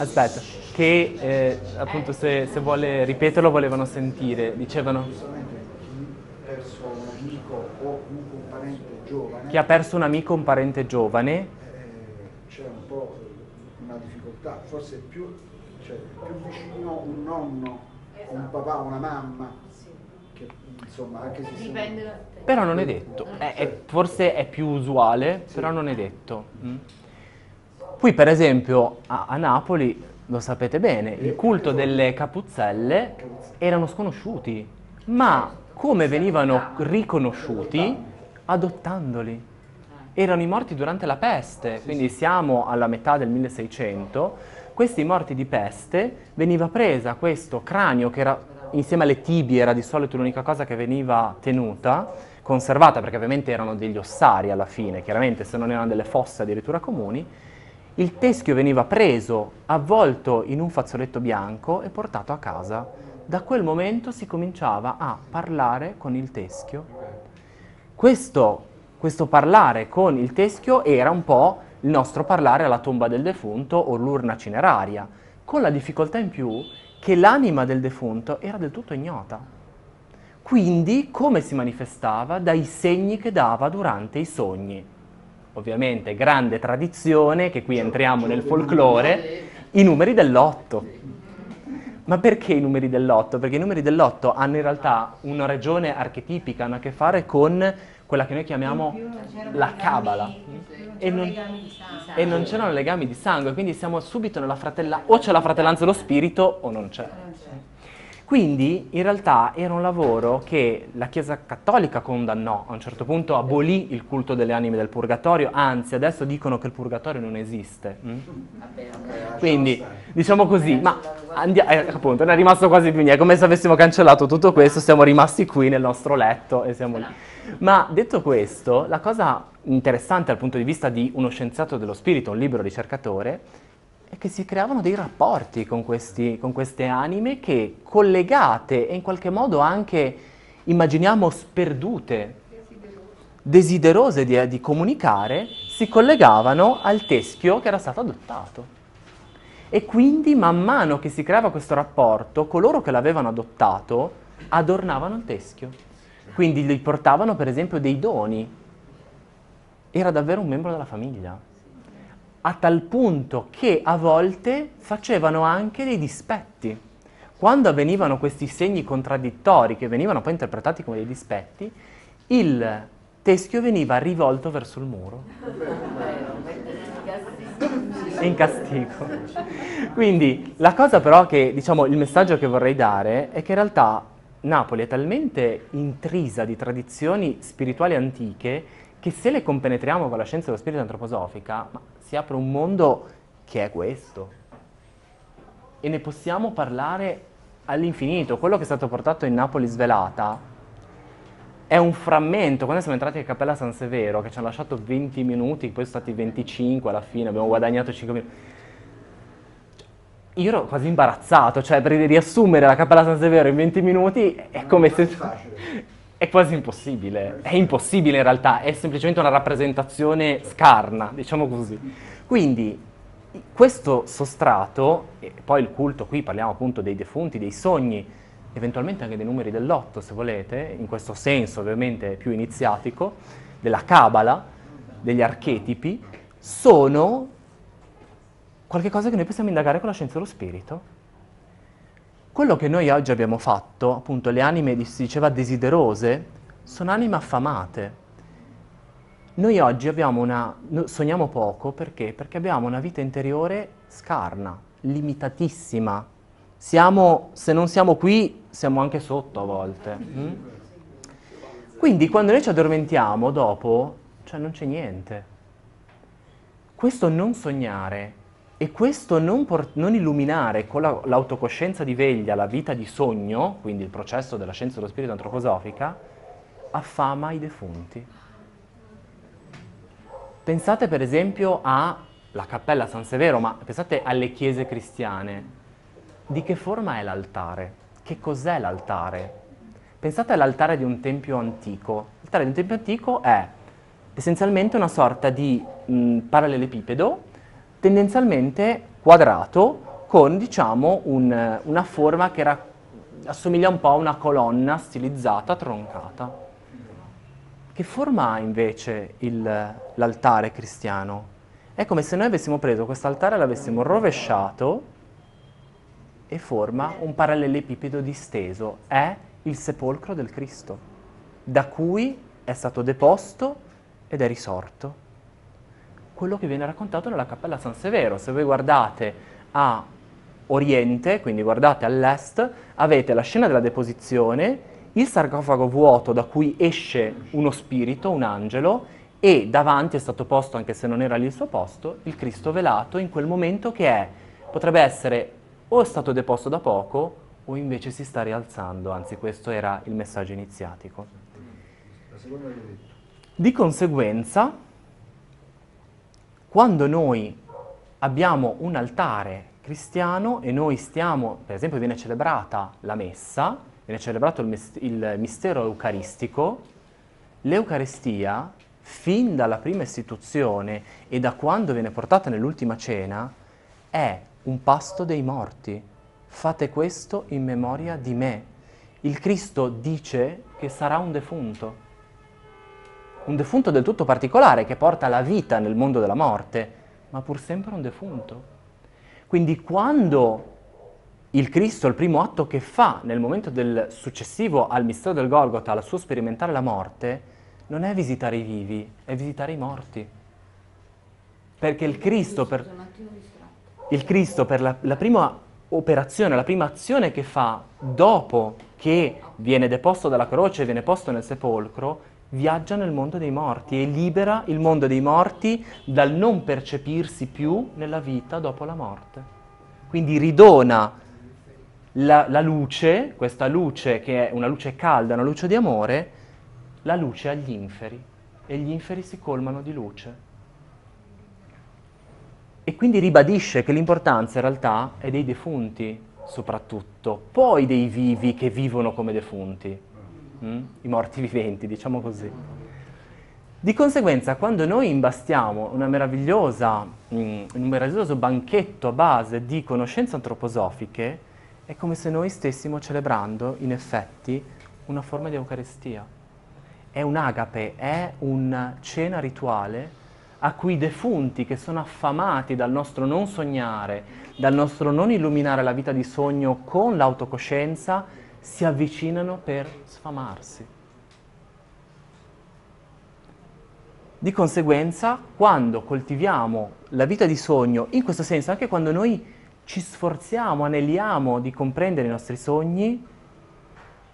Aspetta che eh, appunto se, se, vuole ripeterlo volevano sentire, dicevano perso un amico o un parente giovane chi ha perso un amico o un parente giovane eh, c'è un po' una difficoltà forse più, cioè, più vicino un nonno esatto. un papà una mamma insomma anche se dipende sono... però non è detto eh, è, certo. forse è più usuale sì. però non è detto mm. Qui per esempio a, a Napoli lo sapete bene, il culto delle capuzzelle erano sconosciuti, ma come venivano riconosciuti? Adottandoli. Erano i morti durante la peste, quindi siamo alla metà del 1600, questi morti di peste veniva presa questo cranio che era insieme alle tibie era di solito l'unica cosa che veniva tenuta, conservata perché ovviamente erano degli ossari alla fine, chiaramente se non erano delle fosse addirittura comuni, il teschio veniva preso, avvolto in un fazzoletto bianco e portato a casa. Da quel momento si cominciava a parlare con il teschio. Questo, questo parlare con il teschio era un po' il nostro parlare alla tomba del defunto o l'urna cineraria, con la difficoltà in più che l'anima del defunto era del tutto ignota. Quindi come si manifestava dai segni che dava durante i sogni ovviamente grande tradizione, che qui entriamo nel folklore, i numeri dell'otto. Ma perché i numeri dell'otto? Perché i numeri dell'otto hanno in realtà una regione archetipica, hanno a che fare con quella che noi chiamiamo la cabala. E non, e non c'erano legami di sangue, quindi siamo subito nella fratella, o c'è la fratellanza dello spirito o non c'è. Quindi in realtà era un lavoro che la Chiesa Cattolica condannò, a un certo punto abolì il culto delle anime del purgatorio, anzi adesso dicono che il purgatorio non esiste. Mm? Quindi diciamo così, ma eh, appunto non è rimasto quasi più niente, è come se avessimo cancellato tutto questo, siamo rimasti qui nel nostro letto e siamo lì. Ma detto questo, la cosa interessante dal punto di vista di uno scienziato dello spirito, un libero ricercatore, che si creavano dei rapporti con, questi, con queste anime che collegate e in qualche modo anche, immaginiamo, sperdute, desiderose, desiderose di, eh, di comunicare, si collegavano al teschio che era stato adottato. E quindi man mano che si creava questo rapporto, coloro che l'avevano adottato adornavano il teschio. Quindi gli portavano per esempio dei doni. Era davvero un membro della famiglia a tal punto che a volte facevano anche dei dispetti. Quando avvenivano questi segni contraddittori, che venivano poi interpretati come dei dispetti, il teschio veniva rivolto verso il muro. In castigo. Quindi la cosa però che, diciamo, il messaggio che vorrei dare è che in realtà Napoli è talmente intrisa di tradizioni spirituali antiche che se le compenetriamo con la scienza dello spirito antroposofica, si apre un mondo che è questo. E ne possiamo parlare all'infinito. Quello che è stato portato in Napoli svelata è un frammento. Quando siamo entrati a Cappella San Severo, che ci hanno lasciato 20 minuti, poi sono stati 25 alla fine, abbiamo guadagnato 5 minuti. Io ero quasi imbarazzato, cioè per riassumere la Cappella San Severo in 20 minuti è come se... Facile è quasi impossibile, è impossibile in realtà, è semplicemente una rappresentazione scarna, diciamo così. Quindi questo sostrato, e poi il culto, qui parliamo appunto dei defunti, dei sogni, eventualmente anche dei numeri dell'otto se volete, in questo senso ovviamente più iniziatico, della cabala, degli archetipi, sono qualcosa che noi possiamo indagare con la scienza dello spirito. Quello che noi oggi abbiamo fatto, appunto le anime, si diceva, desiderose, sono anime affamate. Noi oggi una, sogniamo poco perché? Perché abbiamo una vita interiore scarna, limitatissima. Siamo, se non siamo qui, siamo anche sotto a volte. Mm? Quindi quando noi ci addormentiamo dopo, cioè non c'è niente. Questo non sognare e questo non, non illuminare con la- l'autocoscienza di veglia la vita di sogno, quindi il processo della scienza dello spirito antroposofica, affama i defunti. Pensate per esempio alla cappella San Severo, ma pensate alle chiese cristiane. Di che forma è l'altare? Che cos'è l'altare? Pensate all'altare di un tempio antico. L'altare di un tempio antico è essenzialmente una sorta di mh, parallelepipedo tendenzialmente quadrato con diciamo, un, una forma che assomiglia un po' a una colonna stilizzata, troncata. Che forma ha invece l'altare cristiano? È come se noi avessimo preso quest'altare e l'avessimo rovesciato e forma un parallelepipedo disteso, è il sepolcro del Cristo, da cui è stato deposto ed è risorto quello che viene raccontato nella Cappella San Severo. Se voi guardate a oriente, quindi guardate all'est, avete la scena della deposizione, il sarcofago vuoto da cui esce uno spirito, un angelo, e davanti è stato posto, anche se non era lì il suo posto, il Cristo velato in quel momento che è, potrebbe essere o è stato deposto da poco o invece si sta rialzando, anzi questo era il messaggio iniziatico. Di conseguenza, quando noi abbiamo un altare cristiano e noi stiamo, per esempio viene celebrata la messa, viene celebrato il, mis- il mistero eucaristico, l'Eucarestia, fin dalla prima istituzione e da quando viene portata nell'ultima cena, è un pasto dei morti. Fate questo in memoria di me. Il Cristo dice che sarà un defunto un defunto del tutto particolare che porta la vita nel mondo della morte, ma pur sempre un defunto. Quindi quando il Cristo, il primo atto che fa nel momento del successivo al mistero del Golgotha, al suo sperimentare la morte, non è visitare i vivi, è visitare i morti. Perché il Cristo per, il Cristo per la, la prima operazione, la prima azione che fa dopo che viene deposto dalla croce, e viene posto nel sepolcro, viaggia nel mondo dei morti e libera il mondo dei morti dal non percepirsi più nella vita dopo la morte. Quindi ridona la, la, luce, questa luce che è una luce calda, una luce di amore, la luce agli inferi e gli inferi si colmano di luce. E quindi ribadisce che l'importanza in realtà è dei defunti soprattutto, poi dei vivi che vivono come defunti mh? Mm? i morti viventi, diciamo così. Di conseguenza, quando noi imbastiamo mh, mm, un meraviglioso banchetto a base di conoscenze antroposofiche, è come se noi stessimo celebrando, in effetti, una forma di Eucaristia. È un agape, è una cena rituale a cui i defunti che sono affamati dal nostro non sognare, dal nostro non illuminare la vita di sogno con l'autocoscienza, si avvicinano per sfamarsi. Di conseguenza, quando coltiviamo la vita di sogno, in questo senso anche quando noi ci sforziamo, aneliamo di comprendere i nostri sogni,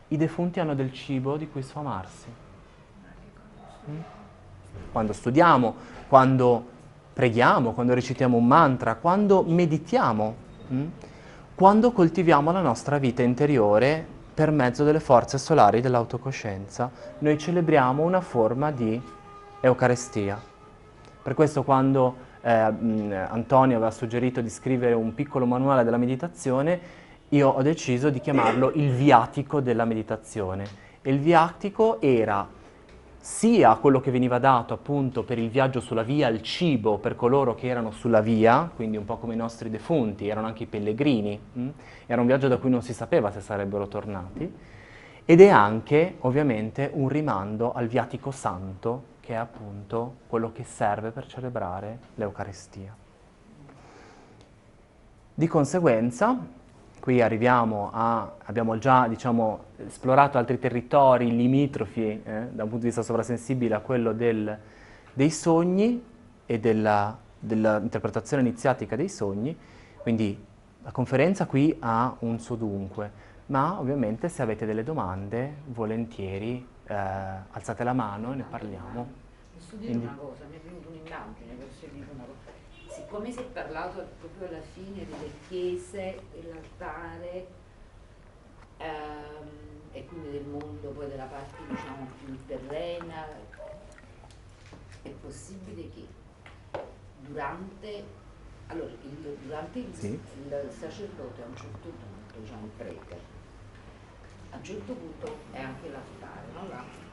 i defunti hanno del cibo di cui sfamarsi. Mm? Quando studiamo, quando preghiamo, quando recitiamo un mantra, quando meditiamo, mm? quando coltiviamo la nostra vita interiore per mezzo delle forze solari dell'autocoscienza, noi celebriamo una forma di Eucarestia. Per questo quando eh, Antonio aveva suggerito di scrivere un piccolo manuale della meditazione, io ho deciso di chiamarlo il viatico della meditazione. E Il viatico era sia quello che veniva dato appunto per il viaggio sulla via, il cibo per coloro che erano sulla via, quindi un po' come i nostri defunti, erano anche i pellegrini, mh? Mm? era un viaggio da cui non si sapeva se sarebbero tornati, ed è anche ovviamente un rimando al viatico santo, che è appunto quello che serve per celebrare l'Eucarestia. Di conseguenza, qui arriviamo a, abbiamo già diciamo, esplorato altri territori limitrofi eh, da un punto di vista sovrasensibile a quello del, dei sogni e dell'interpretazione dell iniziatica dei sogni, quindi la conferenza qui ha un suo dunque, ma ovviamente se avete delle domande volentieri eh, alzate la mano e ne parliamo. Posso dire Quindi... una cosa, mi è venuto un incanto come si è parlato proprio alla fine delle chiese e l'altare ehm, e quindi del mondo, poi della parte diciamo più terrena, è possibile che durante, allora, il, durante il, sì. il sacerdote a un certo punto, diciamo il prete, a un certo punto è anche l'altare, no?